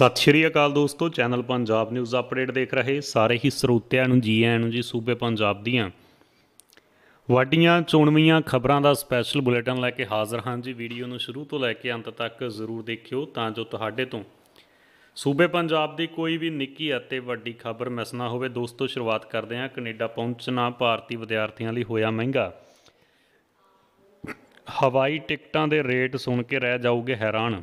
ਸਤਿ ਸ਼੍ਰੀ ਅਕਾਲ ਦੋਸਤੋ channel Punjab news update ਦੇਖ ਰਹੇ ਸਾਰੇ ਹੀ ਸਰੋਤਿਆਂ ਨੂੰ ਜੀ ਆਇਆਂ ਨੂੰ ਜੀ ਸੂਬੇ ਪੰਜਾਬ ਦੀਆਂ ਵੱਡੀਆਂ ਚੋਣਵੀਆਂ ਖਬਰਾਂ ਦਾ ਸਪੈਸ਼ਲ ਬੁਲੇਟਿਨ ਲੈ ਕੇ ਹਾਜ਼ਰ ਹਾਂ ਜੀ ਵੀਡੀਓ ਨੂੰ ਸ਼ੁਰੂ ਤੋਂ ਲੈ ਕੇ ਅੰਤ ਤੱਕ ਜ਼ਰੂਰ ਦੇਖਿਓ ਤਾਂ ਜੋ ਤੁਹਾਡੇ ਤੋਂ ਸੂਬੇ ਪੰਜਾਬ ਦੀ ਕੋਈ ਵੀ ਨਿੱਕੀ ਅਤੇ ਵੱਡੀ ਖਬਰ ਮਿਸ ਨਾ ਹੋਵੇ ਦੋਸਤੋ ਸ਼ੁਰੂਆਤ ਕਰਦੇ ਹਾਂ ਕੈਨੇਡਾ ਪਹੁੰਚਣਾ ਭਾਰਤੀ ਵਿਦਿਆਰਥੀਆਂ ਲਈ ਹੋਇਆ ਮਹਿੰਗਾ ਹਵਾਈ ਟਿਕਟਾਂ ਦੇ ਰੇਟ ਸੁਣ ਕੇ ਰਹਿ ਜਾਓਗੇ ਹੈਰਾਨ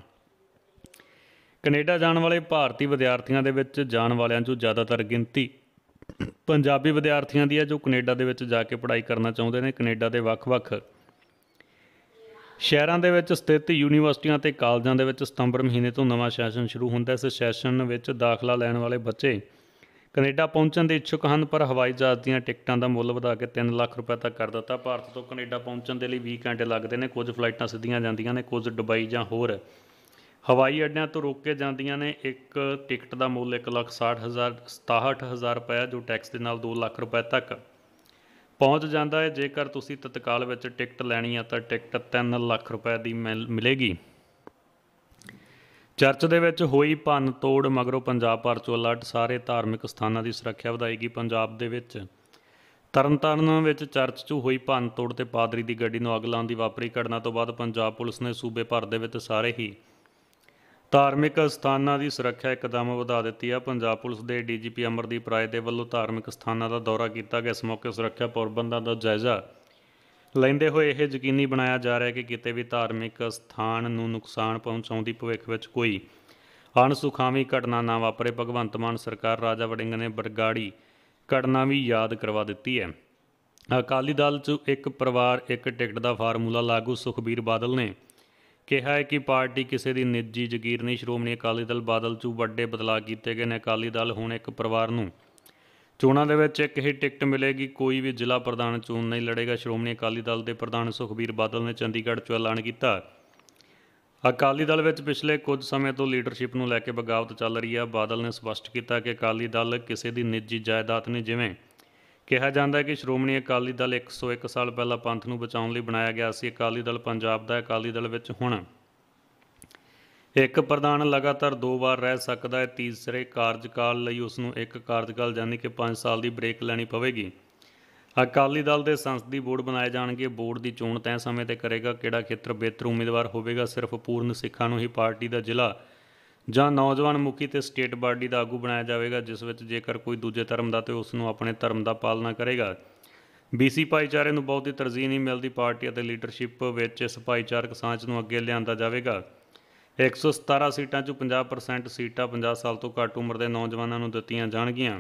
ਕੈਨੇਡਾ ਜਾਣ ਵਾਲੇ ਭਾਰਤੀ ਵਿਦਿਆਰਥੀਆਂ ਦੇ ਵਿੱਚ ਜਾਣ ਵਾਲਿਆਂ 'ਚੋਂ ਜ਼ਿਆਦਾਤਰ ਗਿਣਤੀ ਪੰਜਾਬੀ ਵਿਦਿਆਰਥੀਆਂ ਦੀ ਹੈ ਜੋ ਕੈਨੇਡਾ ਦੇ ਵਿੱਚ ਜਾ ਕੇ ਪੜ੍ਹਾਈ ਕਰਨਾ ਚਾਹੁੰਦੇ ਨੇ ਕੈਨੇਡਾ ਦੇ ਵੱਖ-ਵੱਖ ਸ਼ਹਿਰਾਂ ਦੇ ਵਿੱਚ ਸਥਿਤ ਯੂਨੀਵਰਸਿਟੀਆਂ ਤੇ ਕਾਲਜਾਂ ਦੇ ਵਿੱਚ ਸਤੰਬਰ ਮਹੀਨੇ ਤੋਂ ਨਵਾਂ ਸੈਸ਼ਨ ਸ਼ੁਰੂ ਹੁੰਦਾ ਹੈ ਇਸ ਸੈਸ਼ਨ ਵਿੱਚ ਦਾਖਲਾ ਲੈਣ ਵਾਲੇ ਬੱਚੇ ਕੈਨੇਡਾ ਪਹੁੰਚਣ ਦੇ ਇੱਛੁਕ ਹਨ ਪਰ ਹਵਾਈ ਜਹਾਜ਼ ਦੀਆਂ ਟਿਕਟਾਂ ਦਾ ਮੁੱਲ ਵਧਾ ਕੇ 3 ਲੱਖ ਰੁਪਏ ਤੱਕ ਕਰ ਦਿੱਤਾ ਭਾਰਤ ਤੋਂ ਕੈਨੇਡਾ ਪਹੁੰਚਣ ਦੇ ਲਈ 20 ਘੰਟੇ ਲੱਗਦੇ ਨੇ ਕੁਝ ਫਲਾਈਟਾਂ ਸਿੱਧੀਆਂ ਜਾਂਦੀਆਂ ਨੇ ਕੁਝ ਦੁਬਈ ਜਾਂ ਹੋਰ ਹਵਾਈ ਅੱਡਿਆਂ ਤੋਂ ਕੇ ਜਾਂਦੀਆਂ ਨੇ ਇੱਕ ਟਿਕਟ ਦਾ ਮੁੱਲ 1,60,000 67000 ਰੁਪਏ ਜੋ ਟੈਕਸ ਦੇ ਨਾਲ 2 ਲੱਖ ਰੁਪਏ ਤੱਕ ਪਹੁੰਚ ਜਾਂਦਾ ਹੈ ਜੇਕਰ ਤੁਸੀਂ ਤਤਕਾਲ ਵਿੱਚ ਟਿਕਟ ਲੈਣੀ ਹੈ ਤਾਂ ਟਿਕਟ 3 ਲੱਖ ਰੁਪਏ ਦੀ ਮਿਲੇਗੀ ਚਰਚ ਦੇ ਵਿੱਚ ਹੋਈ ਭੰਨ ਤੋੜ ਮਗਰੋਂ ਪੰਜਾਬ ਪਰ ਚੋਂ ਅਲਰਟ ਸਾਰੇ ਧਾਰਮਿਕ ਸਥਾਨਾਂ ਦੀ ਸੁਰੱਖਿਆ ਵਧਾਏਗੀ ਪੰਜਾਬ ਦੇ ਵਿੱਚ ਤਰਨਤਾਰਨ ਵਿੱਚ ਚਰਚ 'ਚ ਹੋਈ ਭੰਨ ਤੋੜ ਤੇ ਪਾਦਰੀ ਦੀ ਗੱਡੀ ਨੂੰ ਅੱਗ ਲਾਉਣ ਦੀ ਵਾਪਰੀ ਘਟਨਾ ਤੋਂ ਬਾਅਦ ਪੰਜਾਬ ਪੁਲਿਸ ਨੇ ਸੂਬੇ ਭਰ ਦੇ ਵਿੱਚ ਸਾਰੇ ਹੀ ਧਾਰਮਿਕ ਸਥਾਨਾਂ ਦੀ ਸੁਰੱਖਿਆ ਇੱਕਦਮ ਵਧਾ ਦਿੱਤੀ ਆ ਪੰਜਾਬ ਪੁਲਿਸ ਦੇ ਡੀਜੀਪੀ ਅਮਰਦੀਪ ਰਾਏ ਦੇ ਵੱਲੋਂ ਧਾਰਮਿਕ ਸਥਾਨਾਂ ਦਾ ਦੌਰਾ ਕੀਤਾ ਗਿਆ ਇਸ ਮੌਕੇ ਸੁਰੱਖਿਆ ਪ੍ਰਬੰਧਾਂ ਦਾ ਜਾਇਜ਼ਾ ਲੈਂਦੇ ਹੋਏ ਇਹ ਯਕੀਨੀ ਬਣਾਇਆ ਜਾ ਰਿਹਾ ਹੈ ਕਿ ਕਿਤੇ ਵੀ ਧਾਰਮਿਕ ਸਥਾਨ ਨੂੰ ਨੁਕਸਾਨ ਪਹੁੰਚਾਉਂਦੀ ਭਵਿੱਖ ਵਿੱਚ ਕੋਈ ਅਣਸੁਖਾਵੀ ਘਟਨਾ ਨਾ ਵਾਪਰੇ ਭਗਵੰਤ ਮਾਨ ਸਰਕਾਰ ਰਾਜਾ ਵੜਿੰਗ ਨੇ ਬਰਗਾੜੀ ਘਟਨਾ ਵੀ ਯਾਦ ਕਰਵਾ ਦਿੱਤੀ ਹੈ ਅਕਾਲੀ ਦਲ 'ਚ ਇੱਕ ਪਰਿਵਾਰ ਇੱਕ ਟਿਕਟ ਦਾ ਫਾਰਮੂਲਾ ਲਾਗੂ ਸੁਖਬੀਰ ਬਾਦਲ ਨੇ ਕਿਹਾ ਹੈ ਕਿ ਪਾਰਟੀ ਕਿਸੇ ਦੀ ਨਿੱਜੀ ਜ਼ਗੀਰ ਨਹੀਂ ਸ਼੍ਰੋਮਣੀ ਅਕਾਲੀ ਦਲ ਬਾਦਲ 'ਚ ਵੱਡੇ ਬਦਲਾਅ ਕੀਤੇ ਗਏ ਨੇ ਅਕਾਲੀ ਦਲ ਹੁਣ ਇੱਕ ਪਰਿਵਾਰ ਨੂੰ ਚੋਣਾਂ ਦੇ ਵਿੱਚ ਇੱਕ ਹੀ ਟਿਕਟ ਮਿਲੇਗੀ ਕੋਈ ਵੀ ਜ਼ਿਲ੍ਹਾ ਪ੍ਰਧਾਨ ਚੋਣ ਨਹੀਂ ਲੜੇਗਾ ਸ਼੍ਰੋਮਣੀ ਅਕਾਲੀ ਦਲ ਦੇ ਪ੍ਰਧਾਨ ਸੁਖਬੀਰ ਬਾਦਲ ਨੇ ਚੰਡੀਗੜ੍ਹ 'ਚ ਐਲਾਨ ਕੀਤਾ ਅਕਾਲੀ ਦਲ ਵਿੱਚ ਪਿਛਲੇ ਕੁਝ ਸਮੇਂ ਤੋਂ ਲੀਡਰਸ਼ਿਪ ਨੂੰ ਲੈ ਕੇ ਬਗਾਵਤ ਚੱਲ ਰਹੀ ਹੈ ਬਾਦਲ ਨੇ ਸਪਸ਼ਟ ਕੀਤਾ ਕਿ ਅਕਾਲੀ ਦਲ ਕਿਸੇ ਦੀ ਨਿੱਜੀ ਜਾਇਦਾਦ ਨਹੀਂ ਜਿਵੇਂ ਕਿਹਾ ਜਾਂਦਾ ਹੈ ਕਿ ਸ਼੍ਰੋਮਣੀ ਅਕਾਲੀ ਦਲ 101 ਸਾਲ ਪਹਿਲਾਂ ਪੰਥ ਨੂੰ ਬਚਾਉਣ ਲਈ ਬਣਾਇਆ ਗਿਆ ਸੀ ਅਕਾਲੀ ਦਲ ਪੰਜਾਬ ਦਾ ਅਕਾਲੀ ਦਲ ਵਿੱਚ ਹੁਣ ਇੱਕ ਪ੍ਰਧਾਨ ਲਗਾਤਾਰ ਦੋ ਵਾਰ ਰਹਿ ਸਕਦਾ ਹੈ ਤੀਸਰੇ ਕਾਰਜਕਾਲ ਲਈ ਉਸ ਨੂੰ ਇੱਕ ਕਾਰਜਕਾਲ ਯਾਨੀ ਕਿ 5 ਸਾਲ ਦੀ ਬ੍ਰੇਕ ਲੈਣੀ ਪਵੇਗੀ ਅਕਾਲੀ ਦਲ ਦੇ ਸੰਸਦੀ ਬੋਰਡ ਬਣਾਏ ਜਾਣਗੇ ਬੋਰਡ ਦੀ ਚੋਣ ਤੈਅ ਸਮੇਂ ਤੇ ਕਰੇਗਾ ਕਿਹੜਾ ਖੇਤਰ ਬਿਹਤਰ ਉਮੀਦਵਾਰ ਹੋਵੇਗਾ ਸਿਰਫ ਪੂਰਨ ਸਿੱਖਾਂ ਨੂੰ ਹੀ ਪਾਰਟੀ ਦਾ ਜ਼ਿਲ੍ਹਾ ਜਾਂ ਨੌਜਵਾਨ ਮੁਕੀ ਤੇ ਸਟੇਟ ਬਾਡੀ ਦਾ ਆਗੂ ਬਣਾਇਆ ਜਾਵੇਗਾ ਜਿਸ ਵਿੱਚ ਜੇਕਰ ਕੋਈ ਦੂਜੇ ਧਰਮ ਦਾ ਤੇ ਉਸ ਨੂੰ ਆਪਣੇ ਧਰਮ ਦਾ ਪਾਲਣਾ ਕਰੇਗਾ ਬੀਸੀ ਭਾਈਚਾਰੇ ਨੂੰ ਬਹੁਤੀ ਤਰਜੀਹ ਨਹੀਂ ਮਿਲਦੀ ਪਾਰਟੀ ਅਤੇ ਲੀਡਰਸ਼ਿਪ ਵਿੱਚ ਇਸ ਭਾਈਚਾਰਕ ਸਾਂਝ ਨੂੰ ਅੱਗੇ ਲਿਆਂਦਾ ਜਾਵੇਗਾ 117 ਸੀਟਾਂ ਚੋਂ 50% ਸੀਟਾਂ 50 ਸਾਲ ਤੋਂ ਘੱਟ ਉਮਰ ਦੇ ਨੌਜਵਾਨਾਂ ਨੂੰ ਦਿੱਤੀਆਂ ਜਾਣਗੀਆਂ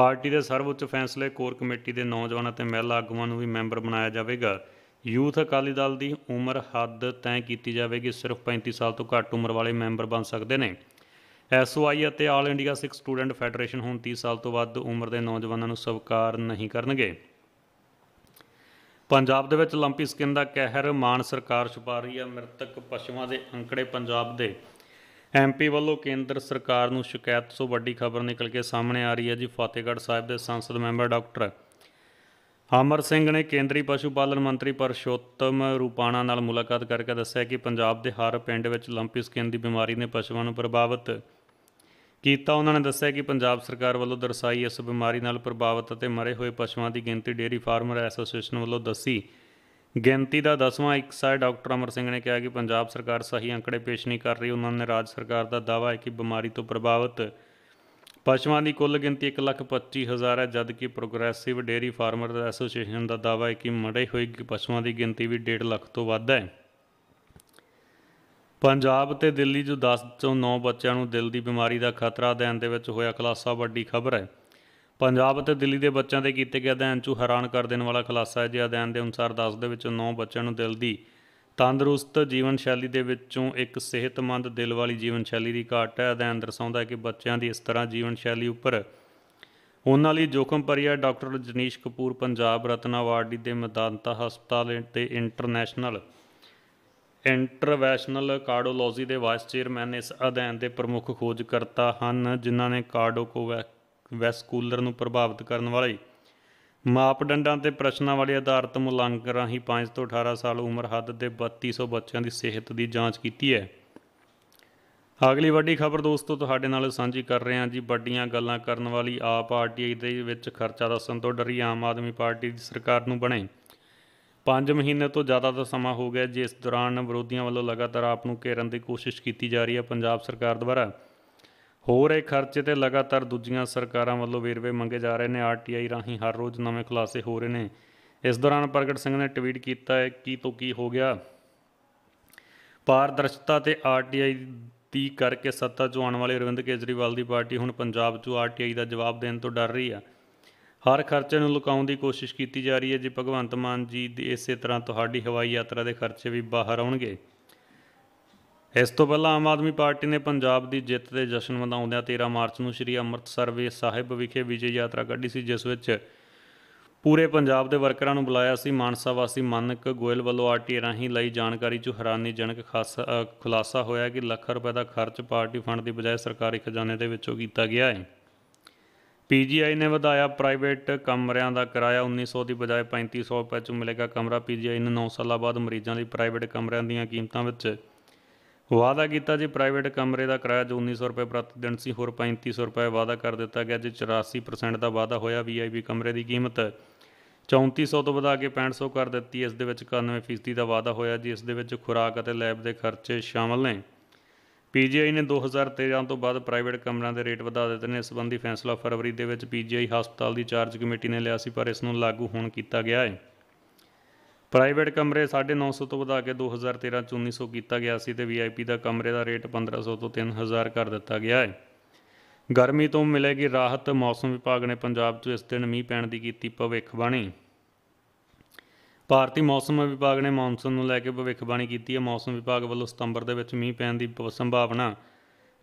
ਪਾਰਟੀ ਦੇ ਸਰਵਉੱਚ ਫੈਸਲੇ ਕੋਰ ਕਮੇਟੀ ਦੇ ਨੌਜਵਾਨ ਅਤੇ ਮਹਿਲਾ ਆਗੂਆਂ ਨੂੰ ਵੀ ਮੈਂਬਰ ਬਣਾਇਆ ਜਾਵੇਗਾ ਯੂਥ ਅਕਾਲੀ ਦਲ ਦੀ ਉਮਰ ਹੱਦ ਤੈਅ ਕੀਤੀ ਜਾਵੇਗੀ ਸਿਰਫ 35 ਸਾਲ ਤੋਂ ਘੱਟ ਉਮਰ ਵਾਲੇ ਮੈਂਬਰ ਬਣ ਸਕਦੇ ਨੇ ਐਸਓਆਈ ਅਤੇ all India Sikh student federation ਹੁਣ 30 ਸਾਲ ਤੋਂ ਵੱਧ ਉਮਰ ਦੇ ਨੌਜਵਾਨਾਂ ਨੂੰ ਸਵੀਕਾਰ ਨਹੀਂ ਕਰਨਗੇ ਪੰਜਾਬ ਦੇ ਵਿੱਚ ਲੰਪੀ ਸਕਿਨ ਦਾ ਕਹਿਰ ਮਾਨ ਸਰਕਾਰ ਛੁਪਾ ਰਹੀ ਹੈ ਮ੍ਰਿਤਕ ਪਸ਼ੂਆਂ ਦੇ ਅੰਕੜੇ ਪੰਜਾਬ ਦੇ ਐਮਪੀ ਵੱਲੋਂ ਕੇਂਦਰ ਸਰਕਾਰ ਨੂੰ ਸ਼ਿਕਾਇਤ ਤੋਂ ਵੱਡੀ ਖਬਰ ਨਿਕਲ ਕੇ ਸਾਹਮਣੇ ਆ ਰਹੀ ਹੈ ਜੀ ਫਾਤੇਗੜ੍ਹ ਸਾਹਿਬ ਦੇ ਸੰਸਦ ਮੈਂਬਰ ਡਾਕਟਰ ਅਮਰ ਸਿੰਘ ਨੇ ਕੇਂਦਰੀ ਪਸ਼ੂ ਪਾਲਣ ਮੰਤਰੀ ਪਰਸ਼ੋਤਮ ਰੂਪਾਣਾ ਨਾਲ ਮੁਲਾਕਾਤ ਕਰਕੇ ਦੱਸਿਆ ਕਿ ਪੰਜਾਬ ਦੇ ਹਰ ਪਿੰਡ ਵਿੱਚ ਲੰਪੀ ਸਕਿਨ ਦੀ ਬਿਮਾਰੀ ਨੇ ਪਸ਼ੂਆਂ ਨੂੰ ਪ੍ਰਭਾਵਿਤ ਕੀਤਾ ਉਹਨਾਂ ਨੇ ਦੱਸਿਆ ਕਿ ਪੰਜਾਬ ਸਰਕਾਰ ਵੱਲੋਂ ਦਰਸਾਈ ਇਸ ਬਿਮਾਰੀ ਨਾਲ ਪ੍ਰਭਾਵਿਤ ਅਤੇ ਮਰੇ ਹੋਏ ਪਸ਼ੂਆਂ ਦੀ ਗਿਣਤੀ ਡੇਅਰੀ ਫਾਰਮਰ ਐਸੋਸੀਏਸ਼ਨ ਵੱਲੋਂ ਦੱਸੀ ਗਿਣਤੀ ਦਾ 10ਵਾਂ ਇਕਸਾ ਡਾਕਟਰ ਅਮਰ ਸਿੰਘ ਨੇ ਕਿਹਾ ਕਿ ਪੰਜਾਬ ਸਰਕਾਰ ਸਹੀ ਅੰਕੜੇ ਪੇਸ਼ ਨਹੀਂ ਕਰ ਰਹੀ ਉਹਨਾਂ ਨੇ ਰਾਜ ਸਰਕਾਰ ਦਾ ਦਾਅਵਾ ਹੈ ਕਿ ਬਿਮਾਰੀ ਤੋਂ ਪ੍ਰਭਾਵਿਤ ਪਸ਼ੂਆਂ ਦੀ ਕੁੱਲ ਗਿਣਤੀ 125000 ਹੈ ਜਦਕਿ ਪ੍ਰੋਗਰੈਸਿਵ ਡੇਅਰੀ ਫਾਰਮਰ ਐਸੋਸੀਏਸ਼ਨ ਦਾ ਦਾਵਾ ਹੈ ਕਿ ਮੜੇ ਹੋਏ ਪਸ਼ੂਆਂ ਦੀ ਗਿਣਤੀ ਵੀ 1.5 ਲੱਖ ਤੋਂ ਵੱਧ ਹੈ ਪੰਜਾਬ ਤੇ ਦਿੱਲੀ 'ਚ 10 ਤੋਂ 9 ਬੱਚਿਆਂ ਨੂੰ ਦਿਲ ਦੀ ਬਿਮਾਰੀ ਦਾ ਖਤਰਾ ਦੇਣ ਦੇ ਵਿੱਚ ਹੋਇਆ ਖਲਾਸਾ ਵੱਡੀ ਖਬਰ ਹੈ ਪੰਜਾਬ ਤੇ ਦਿੱਲੀ ਦੇ ਬੱਚਿਆਂ ਦੇ ਕੀਤੇ ਗਏ ਅਧਿਐਨ ਚੋਂ ਹੈਰਾਨ ਕਰ ਦੇਣ ਵਾਲਾ ਖਲਾਸਾ ਹੈ ਜੇ ਅਧਿਐਨ ਦੇ ਅਨੁਸਾਰ 10 ਦੇ ਵਿੱਚੋਂ 9 ਬੱਚਿਆਂ ਨੂੰ ਦਿਲ ਦੀ ਤੰਦਰੁਸਤ ਜੀਵਨ ਸ਼ੈਲੀ ਦੇ ਵਿੱਚੋਂ ਇੱਕ ਸਿਹਤਮੰਦ ਦਿਲ ਵਾਲੀ ਜੀਵਨ ਸ਼ੈਲੀ ਦੀ ਘਾਟ ਹੈ ਅਧਿਐਨ ਦਰਸਾਉਂਦਾ ਹੈ ਕਿ ਬੱਚਿਆਂ ਦੀ ਇਸ ਤਰ੍ਹਾਂ ਜੀਵਨ ਸ਼ੈਲੀ ਉੱਪਰ ਉਹਨਾਂ ਲਈ ਜੋਖਮ ਭਰਿਆ ਡਾਕਟਰ ਜਨੀਸ਼ ਕਪੂਰ ਪੰਜਾਬ ਰਤਨ ਦੇ ਮਦਾਨਤਾ ਹਸਪਤਾਲ ਤੇ ਇੰਟਰਨੈਸ਼ਨਲ ਇੰਟਰਵੈਸ਼ਨਲ ਕਾਰਡੀਓਲੋਜੀ ਦੇ ਵਾਈਸ ਚੇਅਰਮੈਨ ਇਸ ਅਧਿਐਨ ਦੇ ਪ੍ਰਮੁੱਖ ਖੋਜਕਰਤਾ ਹਨ ਜਿਨ੍ਹਾਂ ਨੇ ਕਾਰਡੋਕੋਵੈਸਕੂਲਰ ਨੂੰ ਪ੍ਰਭਾਵਿਤ ਕਰਨ ਵਾਲੇ ਮਾਪਦੰਡਾਂ ਤੇ ਪ੍ਰਸ਼ਨਾਂ ਵਾਲੇ ਆਧਾਰਿਤ ਮੁਲਾਂਕਣ ਰਾਹੀਂ 5 ਤੋਂ 18 ਸਾਲ ਉਮਰ ਹੱਦ ਦੇ 3200 ਬੱਚਿਆਂ ਦੀ ਸਿਹਤ ਦੀ ਜਾਂਚ ਕੀਤੀ ਹੈ ਅਗਲੀ ਵੱਡੀ ਖਬਰ ਦੋਸਤੋ ਤੁਹਾਡੇ ਨਾਲ ਸਾਂਝੀ ਕਰ ਰਹੇ ਹਾਂ ਜੀ ਵੱਡੀਆਂ ਗੱਲਾਂ ਕਰਨ ਵਾਲੀ ਆਪ ਆਰਟੀਆਈ ਦੇ ਵਿੱਚ ਖਰਚਾ ਦੱਸਣ ਤੋਂ ਡਰੀ ਆਮ ਆਦਮੀ ਪਾਰਟੀ ਦੀ ਸਰਕਾਰ ਨੂੰ ਬਣੇ 5 ਮਹੀਨੇ ਤੋਂ ਜ਼ਿਆਦਾ ਦਾ ਸਮਾਂ ਹੋ ਗਿਆ ਜਿਸ ਦੌਰਾਨ ਵਿਰੋਧੀਆਂ ਵੱਲੋਂ ਲਗਾਤਾਰ ਆਪ ਨੂੰ ਘੇਰਨ ਦੀ ਕੋਸ਼ਿਸ਼ ਕੀਤੀ ਜਾ ਰਹੀ ਹੈ ਪੰਜਾਬ ਸਰਕਾਰ ਦੁਆਰਾ ਹੋ ਰਹੇ ਖਰਚੇ ਤੇ ਲਗਾਤਾਰ ਦੂਜੀਆਂ ਸਰਕਾਰਾਂ ਵੱਲੋਂ ਵੇਰਵੇ ਮੰਗੇ ਜਾ ਰਹੇ ਨੇ ਆਰਟੀਆਈ ਰਾਹੀਂ ਹਰ ਰੋਜ਼ ਨਵੇਂ ਖੁਲਾਸੇ ਹੋ ਰਹੇ ਨੇ ਇਸ ਦੌਰਾਨ ਪ੍ਰਗਟ ਸਿੰਘ ਨੇ ਟਵੀਟ ਕੀਤਾ ਹੈ ਕੀ ਤੋਂ ਕੀ ਹੋ ਗਿਆ ਪਾਰਦਰਸ਼ਤਾ ਤੇ ਆਰਟੀਆਈ ਦੀ ਕਰਕੇ ਸੱਤਾ 'ਚ ਆਉਣ ਵਾਲੇ ਅਰਵਿੰਦ ਕੇਜਰੀਵਾਲ ਦੀ ਪਾਰਟੀ ਹੁਣ ਪੰਜਾਬ 'ਚ ਆਰਟੀਆਈ ਦਾ ਜਵਾਬ ਦੇਣ ਤੋਂ ਡਰ ਰਹੀ ਆ ਹਰ ਖਰਚੇ ਨੂੰ ਲੁਕਾਉਣ ਦੀ ਕੋਸ਼ਿਸ਼ ਕੀਤੀ ਜਾ ਰਹੀ ਹੈ ਜੀ ਭਗਵੰਤ ਮਾਨ ਜੀ ਦੀ ਇਸੇ ਤਰ੍ਹਾਂ ਤੁਹਾਡੀ ਹਵਾਈ ਯਾਤਰਾ ਦੇ ਖਰਚੇ ਵੀ ਬਾਹਰ ਆਉਣਗੇ ਇਸ ਤੋਂ ਪਹਿਲਾਂ ਆਮ ਆਦਮੀ ਪਾਰਟੀ ਨੇ ਪੰਜਾਬ ਦੀ ਜਿੱਤ ਦੇ ਜਸ਼ਨ ਮਨਾਉਂਦਿਆਂ 13 ਮਾਰਚ ਨੂੰ ਸ੍ਰੀ ਅੰਮ੍ਰਿਤਸਰ ਵੇ ਸਾਹਿਬ ਵਿਖੇ ਵਿਜੇ ਯਾਤਰਾ ਕੱਢੀ ਸੀ ਜਿਸ ਵਿੱਚ ਪੂਰੇ ਪੰਜਾਬ ਦੇ ਵਰਕਰਾਂ ਨੂੰ ਬੁਲਾਇਆ ਸੀ ਮਾਨਸਾ ਵਾਸੀ ਮਾਨਕ ਗੋਇਲ ਵੱਲੋਂ ਆਰਟੀ ਰਾਹੀਂ ਲਈ ਜਾਣਕਾਰੀ 'ਚ ਹੈਰਾਨੀਜਨਕ ਖੁਲਾਸਾ ਹੋਇਆ ਕਿ ਲੱਖ ਰੁਪਏ ਦਾ ਖਰਚ ਪਾਰਟੀ ਫੰਡ ਦੀ ਬਜਾਏ ਸਰਕਾਰੀ ਖਜ਼ਾਨੇ ਦੇ ਵਿੱਚੋਂ ਕੀਤਾ ਗਿਆ ਹੈ ਪੀਜੀਆਈ ਨੇ ਵਧਾਇਆ ਪ੍ਰਾਈਵੇਟ ਕਮਰਿਆਂ ਦਾ ਕਿਰਾਇਆ 1900 ਦੀ ਬਜਾਏ 3500 ਰੁਪਏ 'ਚ ਮਿਲੇਗਾ ਕਮਰਾ ਪੀਜੀਆਈ ਨੇ 9 ਸਾਲਾਂ ਬਾਅਦ ਮਰੀਜ਼ਾਂ ਲਈ ਪ੍ਰਾਈਵੇਟ ਕਮਰਿਆਂ ਦੀਆਂ ਕੀਮਤਾਂ ਵਿੱਚ ਵਾਦਾ ਕੀਤਾ ਜੀ ਪ੍ਰਾਈਵੇਟ ਕਮਰੇ ਦਾ ਕਿਰਾਇਆ ਜੋ 1900 ਰੁਪਏ ਪ੍ਰਤੀ ਦਿਨ ਸੀ ਹੋਰ 3500 ਰੁਪਏ ਵਾਦਾ ਕਰ ਦਿੱਤਾ ਗਿਆ ਜੀ 84% ਦਾ ਵਾਦਾ ਹੋਇਆ ਵੀਆਈਪੀ ਕਮਰੇ ਦੀ ਕੀਮਤ 3400 ਤੋਂ ਵਧਾ ਕੇ 6500 ਕਰ ਦਿੱਤੀ ਇਸ ਦੇ ਵਿੱਚ 91% ਦਾ ਵਾਦਾ ਹੋਇਆ ਜੀ ਇਸ ਦੇ ਵਿੱਚ ਖੁਰਾਕ ਅਤੇ ਲੈਬ ਦੇ ਖਰਚੇ ਸ਼ਾਮਲ ਨੇ ਪੀਜੀਆਈ ਨੇ 2013 ਤੋਂ ਬਾਅਦ ਪ੍ਰਾਈਵੇਟ ਕਮਰਿਆਂ ਦੇ ਰੇਟ ਵਧਾ ਦਿੱਤੇ ਨੇ ਇਸ ਸੰਬੰਧੀ ਫੈਸਲਾ ਫਰਵਰੀ ਦੇ ਵਿੱਚ ਪੀਜੀਆਈ ਹਸਪਤਾਲ ਦੀ ਚਾਰਜ ਕਮੇਟੀ ਨੇ ਲਿਆ ਸੀ ਪਰ ਇਸ ਨੂੰ ਲਾਗੂ ਹੁਣ ਕੀਤਾ ਗਿਆ ਹੈ ਪ੍ਰਾਈਵੇਟ ਕਮਰੇ 950 ਤੋਂ ਵਧਾ ਕੇ 2013 ਚ 1900 ਕੀਤਾ ਗਿਆ ਸੀ ਤੇ ਵੀਆਈਪੀ ਦਾ ਕਮਰੇ ਦਾ ਰੇਟ 1500 ਤੋਂ 3000 ਕਰ ਦਿੱਤਾ ਗਿਆ ਹੈ ਗਰਮੀ ਤੋਂ ਮਿਲੇਗੀ ਰਾਹਤ ਮੌਸਮ ਵਿਭਾਗ ਨੇ ਪੰਜਾਬ 'ਚ ਇਸ ਦਿਨ ਮੀਂਹ ਪੈਣ ਦੀ ਕੀਤੀ ਭਵਿੱਖਬਾਣੀ ਭਾਰਤੀ ਮੌਸਮ ਵਿਭਾਗ ਨੇ ਮੌਨਸੂਨ ਨੂੰ ਲੈ ਕੇ ਭਵਿੱਖਬਾਣੀ ਕੀਤੀ ਹੈ ਮੌਸਮ ਵਿਭਾਗ ਵੱਲੋਂ ਸਤੰਬਰ ਦੇ ਵਿੱਚ ਮੀਂਹ ਪੈਣ ਦੀ ਸੰਭਾਵਨਾ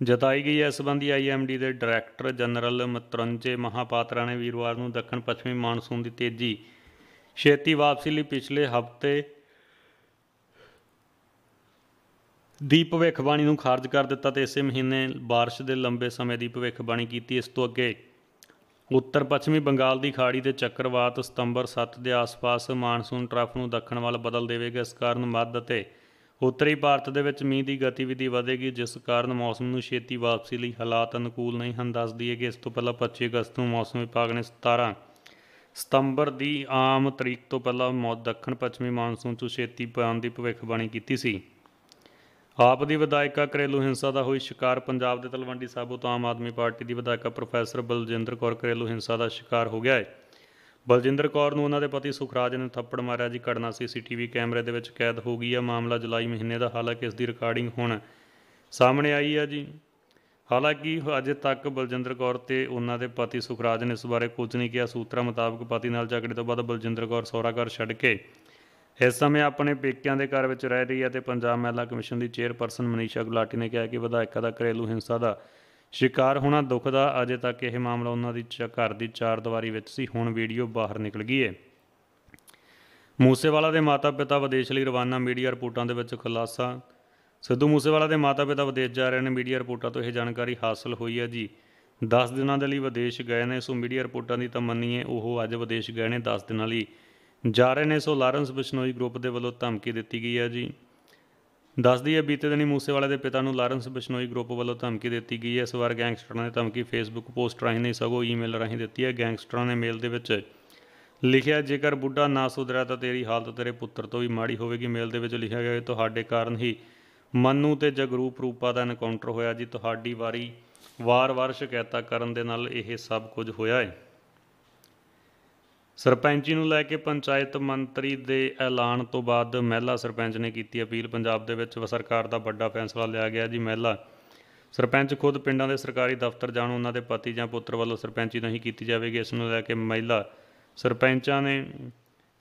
ਜਤਾਈ ਗਈ ਹੈ ਇਸ ਸੰਬੰਧੀ ਆਈਐਮਡੀ ਦੇ ਡਾਇਰੈਕਟਰ ਜਨਰਲ ਮਤਰੰਜੇ ਮਹਾਪਾਤਰਾ ਨੇ ਵੀਰਵਾਰ ਨੂੰ ਦੱਖਣ ਪੱਛਮੀ ਮੌਨਸੂਨ ਦੀ ਤੇਜ਼ੀ ਛੇਤੀ ਵਾਪਸੀ ਲਈ ਪਿਛਲੇ ਹਫਤੇ ਦੀ ਭਵਿੱਖਬਾਣੀ ਨੂੰ ਖਾਰਜ ਕਰ ਦਿੱਤਾ ਤੇ ਇਸੇ ਮਹੀਨੇ بارش ਦੇ ਲੰਬੇ ਸਮੇਂ ਦੀ ਭਵਿੱਖਬਾਣੀ ਕੀਤੀ ਇਸ ਤੋਂ ਅੱਗੇ ਉੱਤਰ ਪੱਛਮੀ ਬੰਗਾਲ ਦੀ ਖਾੜੀ ਦੇ ਚੱਕਰਵਾਤ ਸਤੰਬਰ 7 ਦੇ ਆਸ-ਪਾਸ ਮਾਨਸੂਨ ਟਰਫ ਨੂੰ ਦੱਖਣ ਵੱਲ ਬਦਲ ਦੇਵੇਗਾ ਇਸ ਕਾਰਨ ਮੱਧ ਅਤੇ ਉੱਤਰੀ ਭਾਰਤ ਦੇ ਵਿੱਚ ਮੀਂਹ ਦੀ ਗਤੀਵਿਧੀ ਵਧੇਗੀ ਜਿਸ ਕਾਰਨ ਮੌਸਮ ਨੂੰ ਛੇਤੀ ਵਾਪਸੀ ਲਈ ਹਾਲਾਤ ਅਨੁਕੂਲ ਨਹੀਂ ਹਨ ਦੱਸਦੀ ਹੈ ਕਿ ਇਸ ਤੋਂ ਪਹਿਲਾਂ 25 ਅਗਸਤ ਨੂੰ ਮੌਸਮ ਵਿਭਾਗ ਨੇ 17 ਸਤੰਬਰ ਦੀ ਆਮ ਤਰੀਕ ਤੋਂ ਪਹਿਲਾਂ ਮੌਤ ਦੱਖਣ ਪੱਛਮੀ ਮਾਨਸੂਨ ਤੋਂ ਛੇਤੀ ਪਾਉਣ ਦੀ ਭਵਿੱਖਬਾਣੀ ਕੀਤੀ ਸੀ ਆਪ ਦੀ ਵਿਧਾਇਕਾ ਕਰੇਲੂ ਹਿੰਸਾ ਦਾ ਹੋਈ ਸ਼ਿਕਾਰ ਪੰਜਾਬ ਦੇ ਤਲਵੰਡੀ ਸਾਬੋ ਤੋਂ ਆਮ ਆਦਮੀ ਪਾਰਟੀ ਦੀ ਵਿਧਾਇਕਾ ਪ੍ਰੋਫੈਸਰ ਬਲਜਿੰਦਰ ਕੌਰ ਕਰੇਲੂ ਹਿੰਸਾ ਦਾ ਸ਼ਿਕਾਰ ਹੋ ਗਿਆ ਹੈ ਬਲਜਿੰਦਰ ਕੌਰ ਨੂੰ ਉਹਨਾਂ ਦੇ ਪਤੀ ਸੁਖਰਾਜ ਨੇ ਥੱਪੜ ਮਾਰਿਆ ਜੀ ਸੀ ਸੀਸੀਟੀਵੀ ਕੈਮਰੇ ਦੇ ਵਿੱਚ ਕੈਦ ਹੋ ਗਈ ਹੈ ਮਾਮਲਾ ਜੁਲਾਈ ਮਹੀਨੇ ਦਾ ਹਾਲਾਂਕਿ ਇਸ ਦੀ ਰਿਕਾਰਡਿੰਗ ਹੁਣ ਸਾਹਮਣੇ ਆਈ ਹੈ ਜੀ ਹਾਲਾਂਕਿ ਅਜੇ ਤੱਕ ਬਲਜਿੰਦਰ ਕੌਰ ਤੇ ਉਹਨਾਂ ਦੇ ਪਤੀ ਸੁਖਰਾਜ ਨੇ ਇਸ ਬਾਰੇ ਕੁਝ ਨਹੀਂ ਕਿਹਾ ਸੂਤਰਾਂ ਮੁਤਾਬਕ ਪਤੀ ਨਾਲ ਝਗੜੇ ਤੋਂ ਬਾਅਦ ਬਲਜਿੰਦਰ ਕੌਰ ਸੋਹਰਾ ਘਰ ਛੱਡ ਕੇ ਇਸ ਸਮੇਂ ਆਪਣੇ ਪੇਕਿਆਂ ਦੇ ਘਰ ਵਿੱਚ ਰਹਿ ਰਹੀ ਹੈ ਤੇ ਪੰਜਾਬ ਮਹਿਲਾ ਕਮਿਸ਼ਨ ਦੀ ਚੇਅਰਪਰਸਨ ਮਨੀਸ਼ਾ ਗੁਲਾਟੀ ਨੇ ਕਿਹਾ ਕਿ ਵਿਧਾਇਕਾ ਦਾ ਘਰੇਲੂ ਹਿੰਸਾ ਦਾ ਸ਼ਿਕਾਰ ਹੋਣਾ ਦੁੱਖ ਦਾ ਅਜੇ ਤੱਕ ਇਹ ਮਾਮਲਾ ਉਹਨਾਂ ਦੀ ਘਰ ਦੀ ਚਾਰ ਦੀਵਾਰੀ ਵਿੱਚ ਸੀ ਹੁਣ ਵੀਡੀਓ ਬਾਹਰ ਨਿਕਲ ਗਈ ਹੈ ਮੂਸੇਵਾਲਾ ਦੇ ਮਾਤਾ-ਪਿਤਾ ਵਿਦੇਸ਼ ਲਈ ਰਵਾਨਾ ਮੀਡੀਆ ਰਿਪੋਰਟਾਂ ਦੇ ਵਿੱਚ ਖੁਲਾਸਾ ਸਿੱਧੂ ਮੂਸੇਵਾਲਾ ਦੇ ਮਾਤਾ-ਪਿਤਾ ਵਿਦੇਸ਼ ਜਾ ਰਹੇ ਨੇ ਮੀਡੀਆ ਰਿਪੋਰਟਾਂ ਤੋਂ ਇਹ ਜਾਣਕਾਰੀ ਹਾਸਲ ਹੋਈ ਹੈ ਜੀ 10 ਦਿਨਾਂ ਦੇ ਲਈ ਵਿਦੇਸ਼ ਗਏ ਨੇ ਸੋ ਮੀਡੀਆ ਰਿਪੋਰਟਾਂ ਦੀ ਤਾਂ ਮੰਨੀਏ ਉਹ ਅੱਜ ਵਿਦੇਸ਼ ਗਏ ਨੇ 10 ਦਿਨਾਂ ਲਈ ਜਾ ਰਹੇ ਨੇ ਸੋ ਲਾਰੈਂਸ ਬਿਸ਼ਨੋਈ ਗਰੁੱਪ ਦੇ ਵੱਲੋਂ ਧਮਕੀ ਦਿੱਤੀ ਗਈ ਹੈ ਜੀ ਦੱਸਦੀ ਹੈ ਬੀਤੇ ਦਿਨੀ ਮੂਸੇਵਾਲੇ ਦੇ ਪਿਤਾ ਨੂੰ ਲਾਰੈਂਸ ਬਿਸ਼ਨੋਈ ਗਰੁੱਪ ਵੱਲੋਂ ਧਮਕੀ ਦਿੱਤੀ ਗਈ ਹੈ ਇਸ ਵਾਰ ਗੈਂਗਸਟਰਾਂ ਨੇ ਧਮਕੀ ਫੇਸਬੁੱਕ ਪੋਸਟ ਰਾਹੀਂ ਨਹੀਂ ਸਗੋ ਈਮੇਲ ਰਾਹੀਂ ਦਿੱਤੀ ਹੈ ਗੈਂਗਸਟਰਾਂ ਨੇ ਮੇਲ ਦੇ ਵਿੱਚ ਲਿਖਿਆ ਜੇਕਰ ਬੁੱਢਾ ਨਾ ਸੁਧਰਿਆ ਤਾਂ ਤੇਰੀ ਹਾਲਤ ਤੇਰੇ ਪੁੱਤਰ ਤੋਂ ਵੀ ਮਾੜੀ ਹੋਵੇਗੀ ਮੇਲ ਦੇ ਵਿੱਚ ਲਿਖਿਆ ਗਿਆ ਤੁਹਾਡੇ ਕਾਰਨ ਹੀ ਮਨੂ ਤੇ ਜਗਰੂਪ ਰੂਪਾ ਦਾ ਐਨਕਾਊਂਟਰ ਹੋਇਆ ਜੀ ਤੁਹਾਡੀ ਵਾਰੀ ਵਾਰ-ਵਾਰ ਸ਼ਿਕਾਇਤਾਂ ਕਰਨ ਦੇ ਨਾਲ ਇਹ ਸਭ ਕੁਝ ਹੋਇਆ ਹੈ ਸਰਪੰਚੀ ਨੂੰ ਲੈ ਕੇ ਪੰਚਾਇਤ ਮੰਤਰੀ ਦੇ ਐਲਾਨ ਤੋਂ ਬਾਅਦ ਮਹਿਲਾ ਸਰਪੰਚ ਨੇ ਕੀਤੀ ਅਪੀਲ ਪੰਜਾਬ ਦੇ ਵਿੱਚ ਸਰਕਾਰ ਦਾ ਵੱਡਾ ਫੈਸਲਾ ਲਿਆ ਗਿਆ ਜੀ ਮਹਿਲਾ ਸਰਪੰਚ ਖੁਦ ਪਿੰਡਾਂ ਦੇ ਸਰਕਾਰੀ ਦਫ਼ਤਰ ਜਾਣ ਉਹਨਾਂ ਦੇ ਪਤੀ ਜਾਂ ਪੁੱਤਰ ਵੱਲੋਂ ਸਰਪੰਚੀ ਨਹੀਂ ਕੀਤੀ ਜਾਵੇਗੀ ਇਸ ਨੂੰ ਲੈ ਕੇ ਮਹਿਲਾ ਸਰਪੰਚਾਂ ਨੇ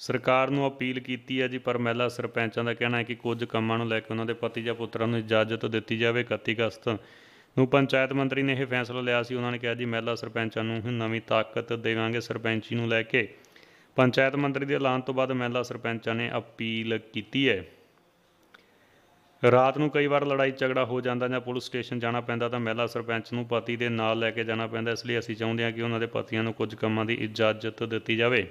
ਸਰਕਾਰ ਨੂੰ ਅਪੀਲ ਕੀਤੀ ਹੈ ਜੀ ਪਰ ਮਹਿਲਾ ਸਰਪੰਚਾਂ ਦਾ ਕਹਿਣਾ ਹੈ ਕਿ ਕੁਝ ਕੰਮਾਂ ਨੂੰ ਲੈ ਕੇ ਉਹਨਾਂ ਦੇ ਪਤੀ ਜਾਂ ਪੁੱਤਰਾਂ ਨੂੰ ਇਜਾਜ਼ਤ ਦਿੱਤੀ ਜਾਵੇ 31 ਅਗਸਤ ਨੂੰ ਪੰਚਾਇਤ ਮੰਤਰੀ ਨੇ ਇਹ ਫੈਸਲਾ ਲਿਆ ਸੀ ਉਹਨਾਂ ਨੇ ਕਿਹਾ ਜੀ ਮਹਿਲਾ ਸਰਪੰਚਾਂ ਨੂੰ ਨਵੀਂ ਤਾਕਤ ਦੇਵਾਂਗੇ ਸਰਪੰਚੀ ਨੂੰ ਲੈ ਕੇ ਪੰਚਾਇਤ ਮੰਤਰੀ ਦੇ ਐਲਾਨ ਤੋਂ ਬਾਅਦ ਮਹਿਲਾ ਸਰਪੰਚਾਂ ਨੇ ਅਪੀਲ ਕੀਤੀ ਹੈ ਰਾਤ ਨੂੰ ਕਈ ਵਾਰ ਲੜਾਈ ਝਗੜਾ ਹੋ ਜਾਂਦਾ ਜਾਂ ਪੁਲਿਸ ਸਟੇਸ਼ਨ ਜਾਣਾ ਪੈਂਦਾ ਤਾਂ ਮਹਿਲਾ ਸਰਪੰਚ ਨੂੰ ਪਤੀ ਦੇ ਨਾਲ ਲੈ ਕੇ ਜਾਣਾ ਪੈਂਦਾ ਇਸ ਲਈ ਅਸੀਂ ਚਾਹੁੰਦੇ ਹਾਂ ਕਿ ਉਹਨਾਂ ਦੇ ਪਤੀਆਂ ਨੂੰ ਕੁਝ ਕੰਮਾਂ ਦੀ ਇਜਾਜ਼ਤ ਦਿੱਤੀ ਜਾਵੇ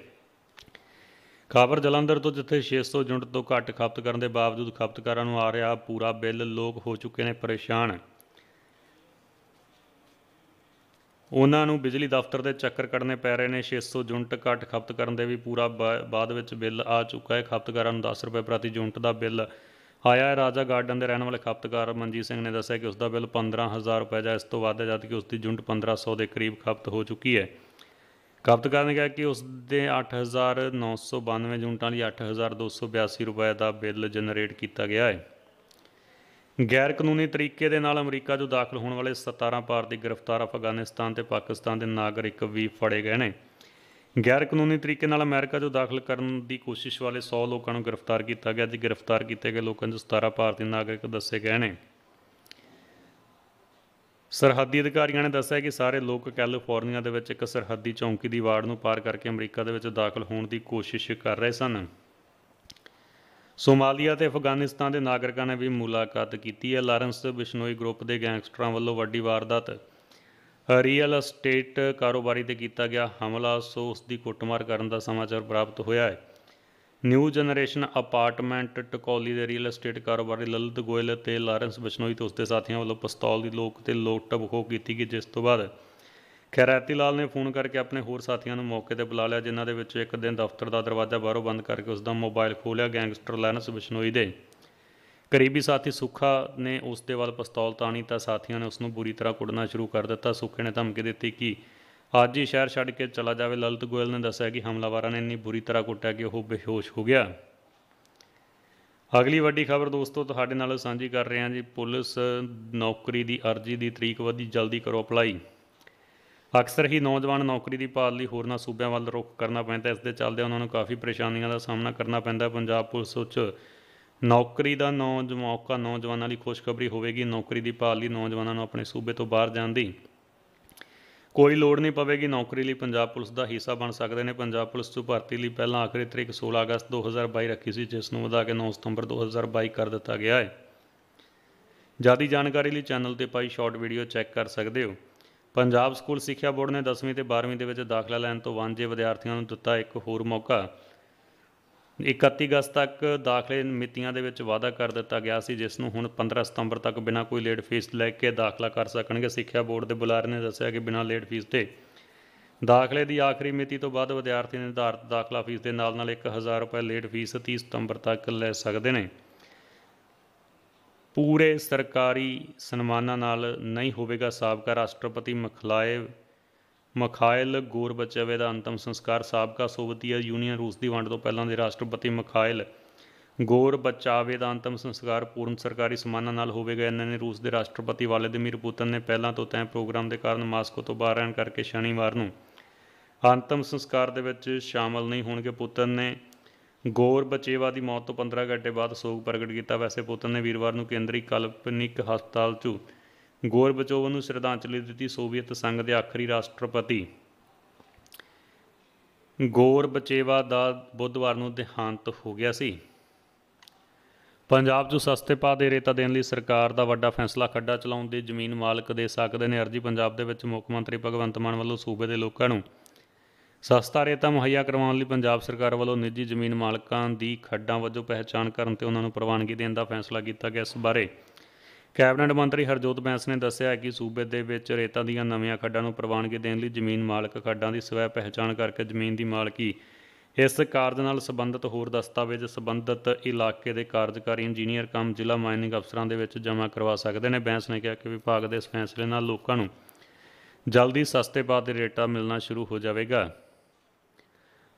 ਖਬਰ ਜਲੰਧਰ ਤੋਂ ਜਿੱਥੇ 600 ਯੂਨਿਟ ਤੋਂ ਘੱਟ ਖਪਤ ਕਰਨ ਦੇ ਬਾਵਜੂਦ ਖਪਤਕਾਰਾਂ ਨੂੰ ਆ ਰਿਹਾ ਪੂਰਾ ਬਿੱਲ ਲੋਕ ਹੋ ਚੁੱਕੇ ਨੇ ਪਰੇਸ਼ਾਨ ਉਹਨਾਂ ਨੂੰ ਬਿਜਲੀ ਦਫ਼ਤਰ ਦੇ ਚੱਕਰ ਕੱਢਨੇ ਪੈ ਰਹੇ ਨੇ 600 ਯੂਨਿਟ ਘੱਟ ਖਪਤ ਕਰਨ ਦੇ ਵੀ ਪੂਰਾ ਬਾਅਦ ਵਿੱਚ ਬਿੱਲ ਆ ਚੁੱਕਾ ਹੈ ਖਪਤਕਾਰਾਂ ਨੂੰ 10 ਰੁਪਏ ਪ੍ਰਤੀ ਯੂਨਿਟ ਦਾ ਬਿੱਲ ਆਇਆ ਹੈ ਰਾਜਾ ਗਾਰਡਨ ਦੇ ਰਹਿਣ ਵਾਲੇ ਖਪਤਕਾਰ ਮਨਜੀਤ ਸਿੰਘ ਨੇ ਦੱਸਿਆ ਕਿ ਉਸ ਦਾ ਬਿੱਲ 15000 ਰੁਪਏ ਜਾਂ ਇਸ ਤੋਂ ਵੱਧ ਹੈ ਜਦਕਿ ਉਸ ਦੀ ਯੂਨਿਟ 1500 ਦੇ ਕਰੀਬ ਖਪਤ ਹੋ ਚੁੱਕੀ ਹੈ ਖਪਤਕਾਰ ਨੇ ਕਿਹਾ ਕਿ ਉਸ ਦੇ 8992 ਯੂਨਟਾਂ ਲਈ 8282 ਰੁਪਏ ਦਾ ਬਿੱਲ ਜਨਰੇਟ ਕੀਤਾ ਗਿਆ ਹੈ ਗੈਰ ਕਾਨੂੰਨੀ ਤਰੀਕੇ ਦੇ ਨਾਲ ਅਮਰੀਕਾ 'ਚ ਦਾਖਲ ਹੋਣ ਵਾਲੇ 17 ਭਾਰਤੀ ਗ੍ਰਿਫਤਾਰ ਅਫਗਾਨਿਸਤਾਨ ਤੇ ਪਾਕਿਸਤਾਨ ਦੇ ਨਾਗਰਿਕ ਵੀ ਫੜੇ ਗਏ ਨੇ ਗੈਰ ਕਾਨੂੰਨੀ ਤਰੀਕੇ ਨਾਲ ਅਮਰੀਕਾ 'ਚ ਦਾਖਲ ਕਰਨ ਦੀ ਕੋਸ਼ਿਸ਼ ਵਾਲੇ 100 ਲੋਕਾਂ ਨੂੰ ਗ੍ਰਿਫਤਾਰ ਕੀਤਾ ਗਿਆ ਜੀ ਗ੍ਰਿਫਤਾਰ ਕੀਤੇ ਗਏ ਲੋਕਾਂ 'ਚ 17 ਭਾਰਤੀ ਨਾਗਰਿਕ ਦੱਸੇ ਗਏ ਨੇ ਸਰਹੱਦੀ ਅਧਿਕਾਰੀਆਂ ਨੇ ਦੱਸਿਆ ਕਿ ਸਾਰੇ ਲੋਕ ਕੈਲੀਫੋਰਨੀਆ ਦੇ ਵਿੱਚ ਇੱਕ ਸਰਹੱਦੀ ਚੌਂਕੀ ਦੀ ਵਾਰਡ ਨੂੰ ਪਾਰ ਕਰਕੇ ਅਮਰੀਕਾ ਦੇ ਵਿੱਚ ਦਾਖਲ ਹੋਣ ਦੀ ਕੋਸ਼ਿਸ਼ ਕਰ ਰਹੇ ਸਨ ਸੋਮਾਲੀਆ ਤੇ ਅਫਗਾਨਿਸਤਾਨ ਦੇ ਨਾਗਰਿਕਾਂ ਨੇ ਵੀ ਮੁਲਾਕਾਤ ਕੀਤੀ ਹੈ ਲਾਰੈਂਸ ਬਿਸ਼ਨੋਈ ਗਰੁੱਪ ਦੇ ਗੈਂਗਸਟਰਾਂ ਵੱਲੋਂ ਵੱਡੀ ਵਾਰਦਾਤ ਰੀਅਲ ਅਸਟੇਟ ਕਾਰੋਬਾਰੀ ਤੇ ਕੀਤਾ ਗਿਆ ਹਮਲਾ ਸੋ ਉਸ ਦੀ ਕੁੱਟਮਾਰ ਕਰਨ ਦਾ ਸਮਾਚਾਰ ਪ੍ਰਾਪਤ ਹੋਇਆ ਹੈ ਨਿਊ ਜਨਰੇਸ਼ਨ ਅਪਾਰਟਮੈਂਟ ਟਕੋਲੀ ਦੇ ਰੀਅਲ ਏਸਟੇਟ ਕਾਰੋਬਾਰੀ ਲਲਿਤ ਗੋਇਲ ਤੇ ਲਾਰੈਂਸ ਬਿਸ਼ਨੋਈ ਤੇ ਉਸਦੇ ਸਾਥੀਆਂ ਵੱਲੋਂ ਪਿਸਤੌਲ ਦੀ ਲੋਕ ਤੇ ਲੋਟਟਬ ਖੋ ਕੀਤੀ ਗਈ ਜਿਸ ਤੋਂ ਬਾਅਦ ਖੈਰਾਤੀ ਲਾਲ ਨੇ ਫੋਨ ਕਰਕੇ ਆਪਣੇ ਹੋਰ ਸਾਥੀਆਂ ਨੂੰ ਮੌਕੇ ਤੇ ਬੁਲਾ ਲਿਆ ਜਿਨ੍ਹਾਂ ਦੇ ਵਿੱਚ ਇੱਕ ਦਿਨ ਦਫ਼ਤਰ ਦਾ ਦਰਵਾਜ਼ਾ ਬਾਹਰੋਂ ਬੰਦ ਕਰਕੇ ਉਸ ਦਾ ਮੋਬਾਈਲ ਖੋਲਿਆ ਗੈਂਗਸਟਰ ਲਾਰੈਂਸ ਬਿਸ਼ਨੋਈ ਦੇ ਕਰੀਬੀ ਸਾਥੀ ਸੁਖਾ ਨੇ ਉਸ ਦੇ ਵੱਲ ਪਿਸਤੌਲ ਤਾਣੀ ਤਾਂ ਸਾਥੀਆਂ ਨੇ ਉਸ ਨੂੰ ਬੁਰੀ ਤਰ੍ਹਾਂ ਕੁੱਟਣਾ ਸ਼ੁਰੂ ਕਰ ਦਿੱਤਾ ਸੁਖੇ ਨੇ ਧਮਕੀ ਦਿੱਤੀ ਕਿ ਅੱਜ ਹੀ ਸ਼ਹਿਰ ਛੱਡ ਕੇ ਚਲਾ ਜਾਵੇ ਲਲਤ ਗੋਇਲ ਨੇ ਦੱਸਿਆ ਕਿ ਹਮਲਾਵਾਰਾਂ ਨੇ ਇੰਨੀ ਬੁਰੀ ਤਰ੍ਹਾਂ ਕੁੱਟਿਆ ਕਿ ਉਹ ਬੇਹੋਸ਼ ਹੋ ਗਿਆ ਅਗਲੀ ਵੱਡੀ ਖਬਰ ਦੋਸਤੋ ਤੁਹਾਡੇ ਨਾਲ ਸਾਂਝੀ ਕਰ ਰਹੇ ਹਾਂ ਜੀ ਪੁਲਿਸ ਨੌਕਰੀ ਦੀ ਅਰਜ਼ੀ ਦੀ ਤਰੀਕ ਵਧੀ ਜਲਦੀ ਕਰੋ ਅਪਲਾਈ ਅਕਸਰ ਹੀ ਨੌਜਵਾਨ ਨੌਕਰੀ ਦੀ ਭਾਲ ਲਈ ਹੋਰਨਾਂ ਸੂਬਿਆਂ ਵੱਲ ਰੁਖ ਕਰਨਾ ਪੈਂਦਾ ਇਸ ਦੇ ਚੱਲਦੇ ਉਹਨਾਂ ਨੂੰ ਕਾਫੀ ਪਰੇਸ਼ਾਨੀਆਂ ਦਾ ਸਾਹਮਣਾ ਕਰਨਾ ਪੈਂਦਾ ਪੰਜਾਬ ਪੁਲਿਸ ਵਿੱਚ ਨੌਕਰੀ ਦਾ ਨੌਜਵਾਨ ਮੌਕਾ ਨੌਜਵਾਨਾਂ ਲਈ ਖੁਸ਼ਖਬਰੀ ਹੋਵੇਗੀ ਨੌਕਰੀ ਦੀ ਭਾਲ ਲਈ ਨੌਜਵਾਨਾਂ ਨੂੰ ਆਪਣੇ ਸੂਬੇ ਤੋਂ ਬਾਹਰ ਜਾਣ ਦੀ ਕੋਈ ਲੋੜ ਨਹੀਂ ਪਵੇਗੀ ਨੌਕਰੀ ਲਈ ਪੰਜਾਬ ਪੁਲਿਸ ਦਾ ਹਿੱਸਾ ਬਣ ਸਕਦੇ ਨੇ ਪੰਜਾਬ ਪੁਲਿਸ 'ਚ ਭਰਤੀ ਲਈ ਪਹਿਲਾਂ ਆਖਰੀ ਤਰੀਕ 16 ਅਗਸਤ 2022 ਰੱਖੀ ਸੀ ਜਿਸ ਨੂੰ ਵਧਾ ਕੇ 9 ਸਤੰਬਰ 2022 ਕਰ ਦਿੱਤਾ ਗਿਆ ਹੈ ਜਿਆਦੀ ਜਾਣਕਾਰੀ ਲਈ ਚੈਨਲ ਤੇ ਪਾਈ ਸ਼ਾਰਟ ਵੀਡੀਓ ਚੈੱਕ ਕਰ ਸਕਦੇ ਹੋ ਪੰਜਾਬ ਸਕੂਲ ਸਿੱਖਿਆ ਬੋਰਡ ਨੇ 10ਵੀਂ ਤੇ 12ਵੀਂ ਦੇ ਵਿੱਚ ਦਾਖਲਾ ਲੈਣ ਤੋਂ ਵਾਂਝੇ ਵਿਦਿਆਰਥੀਆਂ ਨੂੰ ਦਿੱਤਾ ਇੱਕ ਹੋਰ ਮੌਕਾ 31 ਅਗਸਤ ਤੱਕ ਦਾਖਲੇ ਮਿਤੀਆਂ ਦੇ ਵਿੱਚ ਵਾਅਦਾ ਕਰ ਦਿੱਤਾ ਗਿਆ ਸੀ ਜਿਸ ਨੂੰ ਹੁਣ 15 ਸਤੰਬਰ ਤੱਕ ਬਿਨਾਂ ਕੋਈ ਲੇਟ ਫੀਸ ਲੈ ਕੇ ਦਾਖਲਾ ਕਰ ਸਕਣਗੇ ਸਿੱਖਿਆ ਬੋਰਡ ਦੇ ਬੁਲਾਰੇ ਨੇ ਦੱਸਿਆ ਕਿ ਬਿਨਾਂ ਲੇਟ ਫੀਸ ਤੇ ਦਾਖਲੇ ਦੀ ਆਖਰੀ ਮਿਤੀ ਤੋਂ ਬਾਅਦ ਵਿਦਿਆਰਥੀ ਨਿਰਧਾਰਤ ਦਾਖਲਾ ਫੀਸ ਦੇ ਨਾਲ ਨਾਲ 1000 ਰੁਪਏ ਲੇਟ ਫੀਸ 30 ਸਤੰਬਰ ਤੱਕ ਲੈ ਸਕਦੇ ਨੇ ਪੂਰੇ ਸਰਕਾਰੀ ਸਨਮਾਨਾਂ ਨਾਲ ਨਹੀਂ ਹੋਵੇਗਾ ਸਾਬਕਾ ਰਾਸ਼ਟਰਪਤੀ ਮਖਲਾਏ ਮਖਾਇਲ ਗੋਰਬਚੇਵ ਦਾ ਅੰਤਮ ਸੰਸਕਾਰ ਸਾਬਕਾ ਸੋਵੀਅਤ ਯੂਨੀਅਨ ਰੂਸ ਦੀ ਵੰਡ ਤੋਂ ਪਹਿਲਾਂ ਦੇ ਰਾਸ਼ਟਰਪਤੀ ਮਖਾਇਲ ਗੋਰਬਚਾਵੇ ਦਾ ਅੰਤਮ ਸੰਸਕਾਰ ਪੂਰਨ ਸਰਕਾਰੀ ਸਨਮਾਨਾਂ ਨਾਲ ਹੋਵੇਗਾ ਇਹਨਾਂ ਨੇ ਰੂਸ ਦੇ ਰਾਸ਼ਟਰਪਤੀ ਵਾਲਾਦੀਮੀਰ ਪੁਤਿਨ ਨੇ ਪਹਿਲਾਂ ਤੋਂ ਤੈਅ ਪ੍ਰੋਗਰਾਮ ਦੇ ਕਾਰਨ ਮਾਸਕੋ ਤੋਂ ਬਾਹਰ ਰਹਿਣ ਕਰਕੇ ਸ਼ਨੀਵਾਰ ਨੂੰ ਅੰਤਮ ਸੰਸਕਾਰ ਦੇ ਵਿੱਚ ਸ਼ਾਮਲ ਨਹੀਂ ਹੋਣਗੇ ਪੁਤਿਨ ਨੇ ਗੋਰਬਚੇਵਾ ਦੀ ਮੌਤ ਤੋਂ 15 ਘੰਟੇ ਬਾਅਦ ਸੋਗ ਪ੍ਰਗਟ ਕੀਤਾ ਵੈਸੇ ਪੁਤਿਨ ਨੇ ਵੀਰਵਾਰ ਨੂੰ ਕੇਂਦਰੀ ਕਲਪਨਿਕ ਹਸਪਤਾਲ 'ਚ ਗੋਰਬਚੋਵ ਨੂੰ ਸ਼ਰਧਾਂਜਲੀ ਦਿੱਤੀ ਸੋਵੀਅਤ ਸੰਘ ਦੇ ਆਖਰੀ ਰਾਸ਼ਟਰਪਤੀ ਗੋਰਬਚੇਵਾ ਦਾ ਬੁੱਧਵਾਰ ਨੂੰ ਦੇਹਾਂਤ ਹੋ ਗਿਆ ਸੀ ਪੰਜਾਬ 'ਚ ਸਸਤੇ ਪਾ ਦੇ ਰੇਤਾ ਦੇਣ ਲਈ ਸਰਕਾਰ ਦਾ ਵੱਡਾ ਫੈਸਲਾ ਖੱਡਾ ਚਲਾਉਣ ਦੇ ਜ਼ਮੀਨ ਮਾਲਕ ਦੇ ਸਕਦੇ ਨੇ ਅਰਜੀ ਪੰਜਾਬ ਦੇ ਵਿੱਚ ਮੁੱਖ ਮੰਤਰੀ ਭਗਵੰਤ ਮਾਨ ਵੱਲੋਂ ਸੂਬੇ ਦੇ ਲੋਕਾਂ ਨੂੰ ਸਸਤਾ ਰੇਤਾ ਮੁਹੱਈਆ ਕਰਵਾਉਣ ਲਈ ਪੰਜਾਬ ਸਰਕਾਰ ਵੱਲੋਂ ਨਿੱਜੀ ਜ਼ਮੀਨ ਮਾਲਕਾਂ ਦੀ ਖੱਡਾਂ ਵੱਜੋਂ ਪਹਿਚਾਣ ਕਰਨ ਤੇ ਉਹਨਾਂ ਨੂੰ ਪ੍ਰਵਾਨਗੀ ਦੇਣ ਦਾ ਫੈਸਲਾ ਕੀਤਾ ਗਿਆ ਇਸ ਬਾਰੇ ਕੈਬਨਿਟ ਮੰਤਰੀ ਹਰਜੋਤ ਬੈਂਸ ਨੇ ਦੱਸਿਆ ਕਿ ਸੂਬੇ ਦੇ ਵਿੱਚ ਰੇਤਾਂ ਦੀਆਂ ਨਵੀਆਂ ਖੱਡਾਂ ਨੂੰ ਪ੍ਰਵਾਨਗੀ ਦੇਣ ਲਈ ਜ਼ਮੀਨ ਮਾਲਕ ਖੱਡਾਂ ਦੀ ਸਵੈ ਪਹਿਚਾਣ ਕਰਕੇ ਜ਼ਮੀਨ ਦੀ ਮਾਲਕੀ ਇਸ ਕਾਰਜ ਨਾਲ ਸੰਬੰਧਿਤ ਹੋਰ ਦਸਤਾਵੇਜ਼ ਸੰਬੰਧਿਤ ਇਲਾਕੇ ਦੇ ਕਾਰਜਕਾਰੀ ਇੰਜੀਨੀਅਰ ਕੰਮ ਜ਼ਿਲ੍ਹਾ ਮਾਈਨਿੰਗ ਅਫਸਰਾਂ ਦੇ ਵਿੱਚ ਜਮ੍ਹਾਂ ਕਰਵਾ ਸਕਦੇ ਨੇ ਬੈਂਸ ਨੇ ਕਿਹਾ ਕਿ ਵਿਭਾਗ ਦੇ ਇਸ ਫੈਸਲੇ ਨਾਲ ਲੋਕਾਂ ਨੂੰ ਜਲਦੀ ਸਸਤੇ ਬਾਅਦ ਦੇ ਰੇਟਾਂ ਮਿਲਣਾ ਸ਼ੁਰੂ ਹੋ ਜਾਵੇਗਾ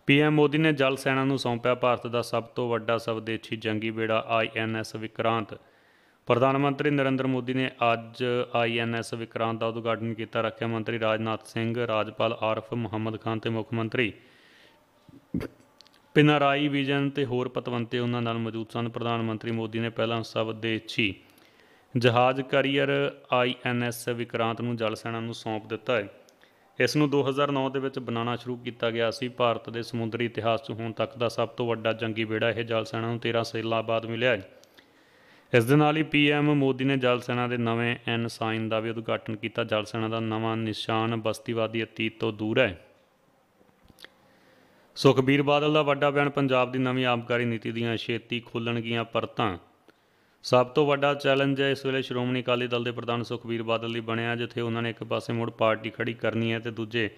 ਪੀਐਮ ਮੋਦੀ ਨੇ ਜਲ ਸੈਨਾ ਨੂੰ ਸੌਂਪਿਆ ਭਾਰਤ ਦਾ ਸਭ ਤੋਂ ਵੱਡਾ ਸਵਦੇਸ਼ੀ ਜੰਗੀ ਬੇੜਾ ਆਈਐਨਐਸ ਵਿਕਰਾਂਤ ਪ੍ਰਧਾਨ ਮੰਤਰੀ ਨਰਿੰਦਰ ਮੋਦੀ ਨੇ ਅੱਜ ਆਈਐਨਐਸ ਵਿਕਰਾਂਤ ਦਾ ਉਦਘਾਟਨ ਕੀਤਾ ਰੱਖਿਆ ਮੰਤਰੀ ਰਾਜਨਾਥ ਸਿੰਘ ਰਾਜਪਾਲ ਆਰਫ ਮੁਹੰਮਦ ਖਾਨ ਤੇ ਮੁੱਖ ਮੰਤਰੀ ਪਿਨਰਾਈ ਵਿਜਨ ਤੇ ਹੋਰ ਪਤਵੰਤੇ ਉਹਨਾਂ ਨਾਲ ਮੌਜੂਦ ਸਨ ਪ੍ਰਧਾਨ ਮੰਤਰੀ ਮੋਦੀ ਨੇ ਪਹਿਲਾਂ ਸਵਦੇਸ਼ੀ ਜਹਾਜ਼ ਕੈਰੀਅਰ ਆਈਐਨਐਸ ਵਿਕਰਾਂਤ ਨੂੰ ਜਲ ਸੈਨਾ ਨੂੰ ਸੌਂਪ ਦਿੱਤਾ ਹੈ ਇਸ ਨੂੰ 2009 ਦੇ ਵਿੱਚ ਬਣਾਉਣਾ ਸ਼ੁਰੂ ਕੀਤਾ ਗਿਆ ਸੀ ਭਾਰਤ ਦੇ ਸਮੁੰਦਰੀ ਇਤਿਹਾਸ 'ਚ ਹੁਣ ਤੱਕ ਦਾ ਸਭ ਤੋਂ ਵੱਡਾ ਜੰਗੀ ਬੇੜਾ ਇਹ ਜਲ ਸੈਨਾ ਨੂੰ 13 ਸਾਲਾਂ ਬਾਅਦ ਮਿਲਿਆ ਹੈ ਇਸ ਦੇ ਨਾਲ ਹੀ ਪੀਐਮ ਮੋਦੀ ਨੇ ਜਲ ਸੈਨਾ ਦੇ ਨਵੇਂ ਐਨ ਸਾਈਨ ਦਾ ਵੀ ਉਦਘਾਟਨ ਕੀਤਾ ਜਲ ਸੈਨਾ ਦਾ ਨਵਾਂ ਨਿਸ਼ਾਨ ਬਸਤੀਵਾਦੀ ਅਤੀਤ ਤੋਂ ਦੂਰ ਹੈ ਸੁਖਬੀਰ ਬਾਦਲ ਦਾ ਵੱਡਾ ਬਿਆਨ ਪੰਜਾਬ ਦੀ ਨਵੀਂ ਆਮਕਾਰੀ ਨੀਤੀ ਦੀਆਂ ਛੇਤੀ ਖੋਲਣਗੀਆਂ ਪਰਤਾਂ ਸਭ ਤੋਂ ਵੱਡਾ ਚੈਲੰਜ ਹੈ ਇਸ ਵੇਲੇ ਸ਼੍ਰੋਮਣੀ ਅਕਾਲੀ ਦਲ ਦੇ ਪ੍ਰਧਾਨ ਸੁਖਬੀਰ ਬਾਦਲ ਲਈ ਬਣਿਆ ਜਿੱਥੇ ਉਹਨਾਂ ਨੇ ਇੱਕ ਪਾਸੇ ਮੁੜ ਪਾਰਟੀ ਖੜੀ ਕਰਨੀ ਹੈ ਤੇ ਦੂਜੇ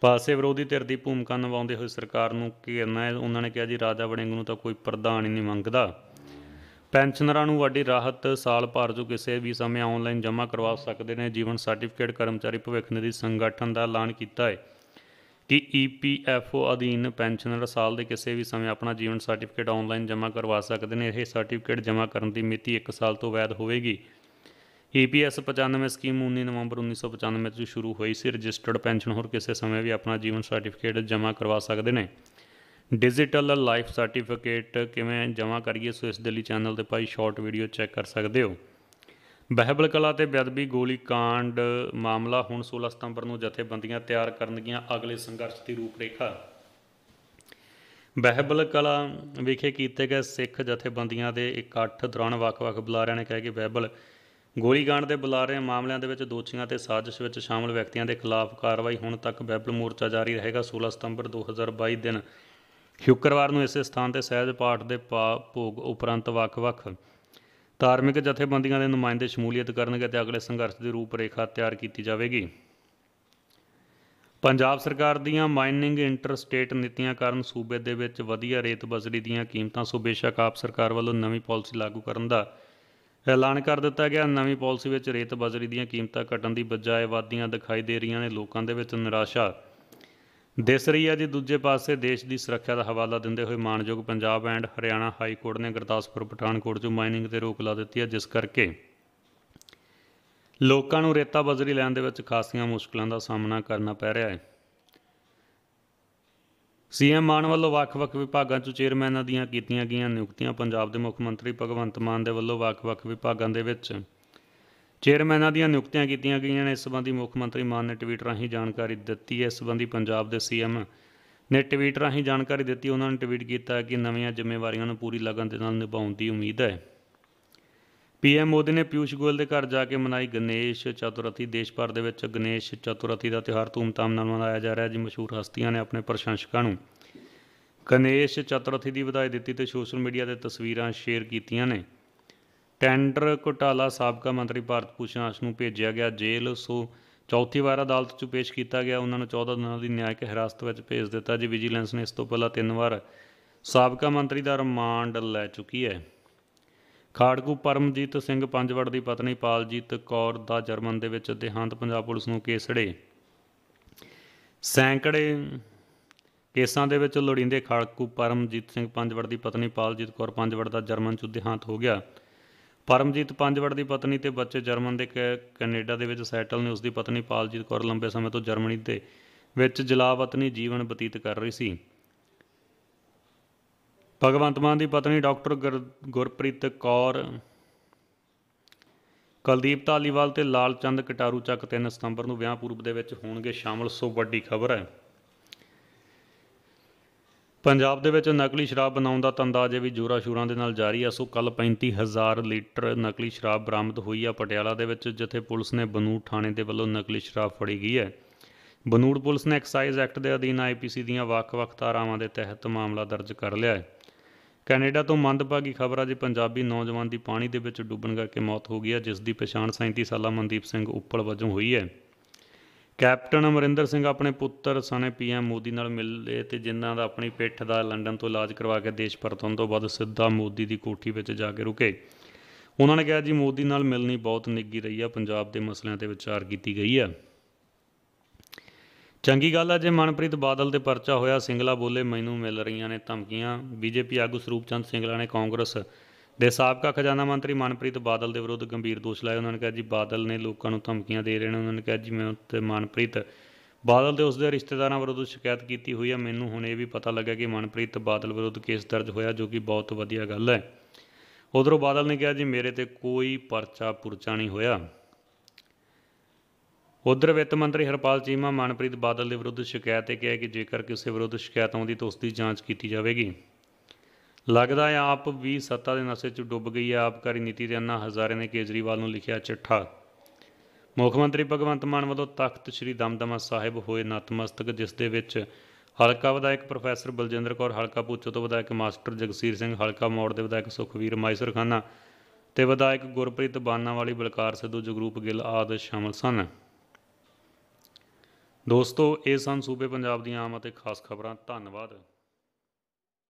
ਪਾਸੇ ਵਿਰੋਧੀ ਧਿਰ ਦੀ ਭੂਮਿਕਾ ਨਿਭਾਉਂਦੇ ਹੋਏ ਸਰਕਾਰ ਨੂੰ ਘੇਰਨਾ ਹੈ ਉਹਨਾਂ ਨੇ ਕਿਹਾ ਜੀ ਰਾਜਾ ਵੜਿੰਗ ਨੂੰ ਤਾਂ ਕੋਈ ਪ੍ਰਧਾਨ ਹੀ ਨਹੀਂ ਮੰਗਦਾ ਪੈਨਸ਼ਨਰਾਂ ਨੂੰ ਵੱਡੀ ਰਾਹਤ ਸਾਲ ਭਰ ਜੋ ਕਿਸੇ ਵੀ ਸਮੇਂ ਆਨਲਾਈਨ ਜਮ੍ਹਾਂ ਕਰਵਾ ਸਕਦੇ ਨੇ ਜੀਵਨ ਸਰਟੀਫਿਕੇਟ ਕਰਮਚਾਰੀ ਭਵਿੱਖ ਨਿਧੀ ਸੰਗਠਨ ਦਾ ਐਲਾਨ ਕੀਤਾ ਹੈ ਕਿ ਈਪੀਐਫਓ ਅਧੀਨ ਪੈਨਸ਼ਨਰ ਸਾਲ ਦੇ ਕਿਸੇ ਵੀ ਸਮੇਂ ਆਪਣਾ ਜੀਵਨ ਸਰਟੀਫਿਕੇਟ ਆਨਲਾਈਨ ਜਮ੍ਹਾਂ ਕਰਵਾ ਸਕਦੇ ਨੇ ਇਹ ਸਰਟੀਫਿਕੇਟ ਜਮ੍ਹਾਂ ਕਰਨ ਦੀ ਮਿਤੀ 1 ਸਾਲ ਤੋਂ ਵੈਧ ਹੋਵੇਗੀ ਈਪੀਐਸ 95 ਸਕੀਮ 19 ਨਵੰਬਰ 1995 ਤੋਂ ਸ਼ੁਰੂ ਹੋਈ ਸੀ ਰਜਿਸਟਰਡ ਪੈਨਸ਼ਨਰ ਹੋਰ ਕਿਸੇ ਸਮੇਂ ਵੀ ਆਪਣਾ ਜੀਵਨ ਸਰਟੀਫਿਕੇਟ ਜਮ੍ਹਾਂ ਕਰਵਾ ਸਕਦੇ ਨੇ ਡਿਜੀਟਲ ਲਾਈਫ ਸਰਟੀਫਿਕੇਟ ਕਿਵੇਂ ਜਮ੍ਹਾਂ ਕਰੀਏ ਸੋ ਇਸ ਦੇ ਲਈ ਚੈਨਲ ਤੇ ਭਾਈ ਸ਼ਾਰਟ ਵੀਡੀਓ ਚੈੱਕ ਕਰ ਸਕਦੇ ਹੋ ਬਹਿਬਲ ਕਲਾ ਤੇ ਬਦਬੀ ਗੋਲੀ ਕਾਂਡ ਮਾਮਲਾ ਹੁਣ 16 ਸਤੰਬਰ ਨੂੰ ਜਥੇਬੰਦੀਆਂ ਤਿਆਰ ਕਰਨਗੀਆਂ ਅਗਲੇ ਸੰਘਰਸ਼ ਦੀ ਰੂਪਰੇਖਾ ਬਹਿਬਲ ਕਲਾ ਵਿਖੇ ਕੀਤੇ ਗਏ ਸਿੱਖ ਜਥੇਬੰਦੀਆਂ ਦੇ ਇਕੱਠ ਦੌਰਾਨ ਵੱਖ-ਵੱਖ ਬੁਲਾਰਿਆਂ ਨੇ ਕਿਹਾ ਕਿ ਬਹਿਬਲ ਗੋਲੀकांड ਦੇ ਬੁਲਾਰੇ ਮਾਮਲਿਆਂ ਦੇ ਵਿੱਚ ਦੋਸ਼ੀਆਂ ਤੇ ਸਾਜ਼ਿਸ਼ ਵਿੱਚ ਸ਼ਾਮਲ ਵਿਅਕਤੀਆਂ ਦੇ ਖਿਲਾਫ ਕਾਰਵਾਈ ਹੁਣ ਤੱਕ ਬਹਿਬਲ ਮੋਰਚਾ ਜਾਰੀ ਰਹੇਗਾ 16 ਸਤੰਬਰ 2022 ਦਿਨ ਸ਼ੁੱਕਰਵਾਰ ਨੂੰ ਇਸੇ ਸਥਾਨ ਤੇ ਸਹਿਜ ਪਾਠ ਦੇ ਭੋਗ ਉਪਰੰਤ ਵੱਖ-ਵੱਖ ਧਾਰਮਿਕ ਜਥੇਬੰਦੀਆਂ ਦੇ ਨੁਮਾਇੰਦੇ ਸ਼ਮੂਲੀਅਤ ਕਰਨਗੇ ਤੇ ਅਗਲੇ ਸੰਘਰਸ਼ ਦੀ ਰੂਪਰੇਖਾ ਤਿਆਰ ਕੀਤੀ ਜਾਵੇਗੀ ਪੰਜਾਬ ਸਰਕਾਰ ਦੀਆਂ ਮਾਈਨਿੰਗ ਇੰਟਰਸਟੇਟ ਨੀਤੀਆਂ ਕਾਰਨ ਸੂਬੇ ਦੇ ਵਿੱਚ ਵਧੀਆ ਰੇਤ ਬਜ਼ਰੀ ਦੀਆਂ ਕੀਮਤਾਂ ਸੋ ਬੇਸ਼ੱਕ ਆਪ ਸਰਕਾਰ ਵੱਲੋਂ ਨਵੀਂ ਪਾਲਿਸੀ ਲਾਗੂ ਕਰਨ ਦਾ ਐਲਾਨ ਕਰ ਦਿੱਤਾ ਗਿਆ ਨਵੀਂ ਪਾਲਿਸੀ ਵਿੱਚ ਰੇਤ ਬਜ਼ਰੀ ਦੀਆਂ ਕੀਮਤਾਂ ਘਟਣ ਦੀ ਬਜਾਏ ਵਾਧੀਆਂ ਦਿਖਾਈ ਦੇ ਰਹੀਆਂ ਨੇ ਲੋਕਾਂ ਦੇ ਵਿੱਚ ਨਿਰਾਸ਼ਾ ਦਿਸ ਰਹੀ ਹੈ ਜੀ ਦੂਜੇ ਪਾਸੇ ਦੇਸ਼ ਦੀ ਸੁਰੱਖਿਆ ਦਾ ਹਵਾਲਾ ਦਿੰਦੇ ਹੋਏ ਮਾਨਯੋਗ Punjab and Haryana high court ਨੇ ਗੁਰਦਾਸਪੁਰ ਪਠਾਨਕੋਟ 'ਚ ਮਾਈਨਿੰਗ ਤੇ ਰੋਕ ਲਾ ਦਿੱਤੀ ਹੈ ਜਿਸ ਕਰਕੇ ਲੋਕਾਂ ਨੂੰ ਰੇਤਾ ਬਜ਼ਰੀ ਲੈਣ ਦੇ ਵਿੱਚ ਖਾਸੀਆਂ ਮੁਸ਼ਕਲਾਂ ਦਾ ਸਾਹਮਣਾ ਕਰਨਾ ਪੈ ਰਿਹਾ ਹੈ ਸੀਐਮ ਮਾਨ ਵੱਲੋਂ ਵੱਖ-ਵੱਖ ਵਿਭਾਗਾਂ 'ਚ ਚੇਅਰਮੈਨਾਂ ਦੀਆਂ ਕੀਤੀਆਂ ਗਈਆਂ ਨਿਯੁਕਤੀਆਂ ਪੰਜਾਬ ਦੇ ਮੁੱਖ ਮੰਤਰੀ ਭਗਵੰਤ ਮਾਨ ਦੇ ਵੱਲੋਂ ਵੱਖ-ਵੱਖ ਵਿਭਾਗਾਂ ਦੇ ਵਿੱਚ ਚੇਅਰਮੈਨਾਂ ਦੀਆਂ ਨਿਯੁਕਤੀਆਂ ਕੀਤੀਆਂ ਗਈਆਂ ਨੇ ਇਸ ਸੰਬੰਧੀ ਮੁੱਖ ਮੰਤਰੀ ਮਾਨ ਨੇ ਟਵੀਟ ਰਾਹੀਂ ਜਾਣਕਾਰੀ ਦਿੱਤੀ ਹੈ ਇਸ ਸੰਬੰਧੀ ਪੰਜਾਬ ਦੇ ਸੀਐਮ ਨੇ ਟਵੀਟ ਰਾਹੀਂ ਜਾਣਕਾਰੀ ਦਿੱਤੀ ਉਹਨਾਂ ਨੇ ਟਵੀਟ ਕੀਤਾ ਕਿ ਨਵੀਆਂ ਜ਼ਿੰਮੇਵਾਰੀਆਂ ਨੂੰ ਪੂਰੀ ਲਗਨ ਦੇ ਨਾਲ ਨਿਭਾਉਣ ਦੀ ਉਮੀਦ ਹੈ ਪੀਐਮ ਮੋਦੀ ਨੇ ਪਿਊਸ਼ ਗੋਇਲ ਦੇ ਘਰ ਜਾ ਕੇ ਮਨਾਈ ਗਣੇਸ਼ ਚਤੁਰਥੀ ਦੇਸ਼ ਭਰ ਦੇ ਵਿੱਚ ਗਣੇਸ਼ ਚਤੁਰਥੀ ਦਾ ਤਿਉਹਾਰ ਧੂਮਧਾਮ ਨਾਲ ਮਨਾਇਆ ਜਾ ਰਿਹਾ ਜੀ ਮਸ਼ਹੂਰ ਹਸਤੀਆਂ ਨੇ ਆਪਣੇ ਪ੍ਰਸ਼ੰਸਕਾਂ ਨੂੰ ਗਣੇਸ਼ ਚਤੁਰਥੀ ਦੀ ਵਧਾਈ ਦਿੱਤੀ ਤੇ ਸੋਸ਼ਲ ਮੀਡੀਆ ਤੇ ਤਸਵੀਰਾਂ ਸ਼ੇਅਰ ਕੀਤੀਆਂ ਨੇ ਟੈਂਡਰ ਘੁਟਾਲਾ ਸਾਬਕਾ ਮੰਤਰੀ ਭਾਰਤ ਪੂਸ਼ਣ ਆਸ਼ ਨੂੰ ਭੇਜਿਆ ਗਿਆ ਜੇਲ੍ਹ ਸੋ ਚੌਥੀ ਵਾਰ ਅਦਾਲਤ 'ਚ ਪੇਸ਼ ਕੀਤਾ ਗਿਆ ਉਹਨਾਂ ਨੂੰ 14 ਦਿਨਾਂ ਦੀ ਨਿਆਇਕ ਹਿਰਾਸਤ ਵਿੱਚ ਭੇਜ ਦਿੱਤਾ ਜੀ ਵਿਜੀਲੈਂਸ ਨੇ ਇਸ ਤੋਂ ਪਹਿਲਾਂ ਤਿੰਨ ਵਾਰ ਸਾਬਕਾ ਮੰਤਰੀ ਦਾ ਰਿਮਾਂਡ ਲੈ ਚੁੱਕੀ ਹੈ ਖਾੜਕੂ ਪਰਮਜੀਤ ਸਿੰਘ ਪੰਜਵੜ ਦੀ ਪਤਨੀ ਪਾਲਜੀਤ ਕੌਰ ਦਾ ਜਰਮਨ ਦੇ ਵਿੱਚ ਦੇਹਾਂਤ ਪੰਜਾਬ ਪੁਲਿਸ ਨੂੰ ਕੇਸੜੇ ਸੈਂਕੜੇ ਕੇਸਾਂ ਦੇ ਵਿੱਚ ਲੋੜੀਂਦੇ ਖਾੜਕੂ ਪਰਮਜੀਤ ਸਿੰਘ ਪੰਜਵੜ ਦੀ ਪਤਨੀ ਪਾਲਜੀਤ ਕੌਰ ਪੰਜਵੜ ਦਾ ਜਰਮਨ ਚ ਦੇਹਾਂਤ ਹੋ ਗਿਆ ਪਰਮਜੀਤ ਪੰਜਵੜ ਦੀ ਪਤਨੀ ਤੇ ਬੱਚੇ ਜਰਮਨ ਦੇ ਕੈਨੇਡਾ ਦੇ ਵਿੱਚ ਸੈਟਲ ਨੇ ਉਸ ਦੀ ਪਤਨੀ ਪਾਲਜੀਤ ਕੌਰ ਲੰਬੇ ਸਮੇਂ ਤੋਂ ਜਰਮਨੀ ਦੇ ਵਿੱਚ ਜਲਾਵਤਨੀ ਜੀਵਨ ਬਤੀਤ ਕਰ ਰਹੀ ਸੀ ਭਗਵੰਤ ਮਾਨ ਦੀ ਪਤਨੀ ਡਾਕਟਰ ਗੁਰਪ੍ਰੀਤ ਕੌਰ ਕਲਦੀਪ ਤਾਲੀਵਾਲ ਤੇ ਲਾਲਚੰਦ ਕਟਾਰੂ ਚੱਕ 3 ਸਤੰਬਰ ਨੂੰ ਵਿਆਹ ਪੂਰਬ ਦੇ ਵਿੱਚ ਹੋਣਗੇ ਸ਼ਾਮਲ ਸੋ ਵੱਡੀ ਖਬਰ ਹੈ ਪੰਜਾਬ ਦੇ ਵਿੱਚ ਨਕਲੀ ਸ਼ਰਾਬ ਬਣਾਉਣ ਦਾ ਤੰਦਾ ਅਜੇ ਵੀ ਜੋਰਾ ਸ਼ੋਰਾਂ ਦੇ ਨਾਲ ਜਾਰੀ ਹੈ ਸੋ ਕੱਲ 35000 ਲੀਟਰ ਨਕਲੀ ਸ਼ਰਾਬ ਬਰਾਮਦ ਹੋਈ ਆ ਪਟਿਆਲਾ ਦੇ ਵਿੱਚ ਜਿੱਥੇ ਪੁਲਿਸ ਨੇ ਬਨੂੜ ਥਾਣੇ ਦੇ ਵੱਲੋਂ ਨਕਲੀ ਸ਼ਰਾਬ ਫੜੀ ਗਈ ਹੈ ਬਨੂੜ ਪੁਲਿਸ ਨੇ ਐਕਸਾਈਜ਼ ਐਕਟ ਦੇ ਅਧੀਨ ਆਈਪੀਸੀ ਦੀਆਂ ਵੱਖ-ਵੱਖ ਧਾਰਾਵਾਂ ਦੇ ਤਹਿਤ ਮਾਮਲਾ ਦਰਜ ਕਰ ਲਿਆ ਹੈ ਕੈਨੇਡਾ ਤੋਂ ਮੰਦਭਾਗੀ ਖਬਰ ਆ ਜੀ ਪੰਜਾਬੀ ਨੌਜਵਾਨ ਦੀ ਪਾਣੀ ਦੇ ਵਿੱਚ ਡੁੱਬਣ ਕਰਕੇ ਮੌਤ ਹੋ ਗਈ ਹੈ ਜਿਸ ਦੀ ਪਛਾਣ 37 ਸਾਲਾ ਮਨਦੀਪ ਸਿੰਘ ਉੱਪਲ ਵਜੋਂ ਹੋਈ ਹੈ ਕੈਪਟਨ ਅਮਰਿੰਦਰ ਸਿੰਘ ਆਪਣੇ ਪੁੱਤਰ ਸਣੇ ਪੀਐਮ ਮੋਦੀ ਨਾਲ ਮਿਲਦੇ ਤੇ ਜਿਨ੍ਹਾਂ ਦਾ ਆਪਣੀ ਪਿੱਠ ਦਾ ਲੰਡਨ ਤੋਂ ਇਲਾਜ ਕਰਵਾ ਕੇ ਦੇਸ਼ ਪਰਤਣ ਤੋਂ ਬਾਅਦ ਸਿੱਧਾ ਮੋਦੀ ਦੀ ਕੋਠੀ ਵਿੱਚ ਜਾ ਕੇ ਰੁਕੇ ਉਹਨਾਂ ਨੇ ਕਿਹਾ ਜੀ ਮੋਦੀ ਨਾਲ ਮਿਲਣੀ ਬਹੁਤ ਨਿੱਗੀ ਰਹੀ ਆ ਪੰਜਾਬ ਦੇ ਮਸਲਿਆਂ ਤੇ ਵਿਚਾਰ ਕੀਤੀ ਗਈ ਆ ਚੰਗੀ ਗੱਲ ਆ ਜੇ ਮਨਪ੍ਰੀਤ ਬਾਦਲ ਤੇ ਪਰਚਾ ਹੋਇਆ ਸਿੰਗਲਾ ਬੋਲੇ ਮੈਨੂੰ ਮਿਲ ਰਹੀਆਂ ਨੇ ਧਮਕੀਆਂ ਬੀਜੇਪੀ ਆਗੂ ਸਰੂਪ ਚੰਦ ਸਿੰਗਲਾ ਨੇ ਕਾਂਗਰਸ ਦੇ ਸਾਬਕਾ ਖਜ਼ਾਨਾ ਮੰਤਰੀ ਮਨਪ੍ਰੀਤ ਬਾਦਲ ਦੇ ਵਿਰੁੱਧ ਗੰਭੀਰ ਦੋਸ਼ ਲਾਏ ਉਹਨਾਂ ਨੇ ਕਿਹਾ ਜੀ ਬਾਦਲ ਨੇ ਲੋਕਾਂ ਨੂੰ ਧਮਕੀਆਂ ਦੇ ਰਹੇ ਨੇ ਉਹਨਾਂ ਨੇ ਕਿਹਾ ਜੀ ਮੈਂ ਉੱਤੇ ਮਨਪ੍ਰੀਤ ਬਾਦਲ ਦੇ ਉਸਦੇ ਰਿਸ਼ਤੇਦਾਰਾਂ ਵਿਰੁੱਧ ਸ਼ਿਕਾਇਤ ਕੀਤੀ ਹੋਈ ਹੈ ਮੈਨੂੰ ਹੁਣ ਇਹ ਵੀ ਪਤਾ ਲੱਗਾ ਕਿ ਮਨਪ੍ਰੀਤ ਬਾਦਲ ਵਿਰੁੱਧ ਕੇਸ ਦਰਜ ਹੋਇਆ ਜੋ ਕਿ ਬਹੁਤ ਵਧੀਆ ਗੱਲ ਹੈ ਉਧਰੋਂ ਬਾਦਲ ਨੇ ਕਿਹਾ ਜੀ ਮੇਰੇ ਤੇ ਕੋਈ ਪਰਚਾ ਪੁਰਚਾ ਨਹੀਂ ਹੋਇਆ ਉਧਰ ਵਿੱਤ ਮੰਤਰੀ ਹਰਪਾਲ ਚੀਮਾ ਮਨਪ੍ਰੀਤ ਬਾਦਲ ਦੇ ਵਿਰੁੱਧ ਸ਼ਿਕਾਇਤ ਇਹ ਕਿਹਾ ਕਿ ਜੇਕਰ ਕਿਸੇ ਵਿਰੁੱਧ ਸ਼ਿਕਾਇਤ ਆਉਂਦੀ ਤਾਂ ਉਸ ਦੀ ਜਾਂਚ ਕੀਤੀ ਜਾਵੇਗੀ ਲੱਗਦਾ ਹੈ ਆਪ ਵੀ ਸੱਤਾ ਦੇ ਨਸ਼ੇ 'ਚ ਡੁੱਬ ਗਈ ਹੈ ਆਪਕਾਰੀ ਨੀਤੀ ਦੇ ਅੰਨਾ ਹਜ਼ਾਰੇ ਨੇ ਕੇਜਰੀਵਾਲ ਨੂੰ ਲਿਖਿਆ ਚਿੱਠਾ ਮੁੱਖ ਮੰਤਰੀ ਭਗਵੰਤ ਮਾਨ ਵੱਲੋਂ ਤਖਤ ਸ੍ਰੀ ਦਮਦਮਾ ਸਾਹਿਬ ਹੋਏ ਨਤਮਸਤਕ ਜਿਸ ਦੇ ਵਿੱਚ ਹਲਕਾ ਵਿਧਾਇਕ ਪ੍ਰੋਫੈਸਰ ਬਲਜਿੰਦਰ ਕੌਰ ਹਲਕਾ ਪੂਚੋ ਤੋਂ ਵਿਧਾਇਕ ਮਾਸਟਰ ਜਗਸੀਰ ਸਿੰਘ ਹਲਕਾ ਮੌੜ ਦੇ ਵਿਧਾਇਕ ਸੁਖਵੀਰ ਮਾਈਸਰ ਖਾਨਾ ਤੇ ਵਿਧਾਇਕ ਗੁਰਪ੍ਰੀਤ ਵਾਲੀ ਬਲਕਾਰ ਸਿੱਧੂ ਜਗਰੂਪ ਗਿੱਲ ਆਦਿ ਸ਼ਾਮਲ ਸਨ ਦੋਸਤੋ ਇਹ ਸਨ ਸੂਬੇ ਪੰਜਾਬ ਦੀਆਂ ਆਮ ਅਤੇ ਖਾਸ ਖਬਰਾਂ ਧੰਨਵਾਦ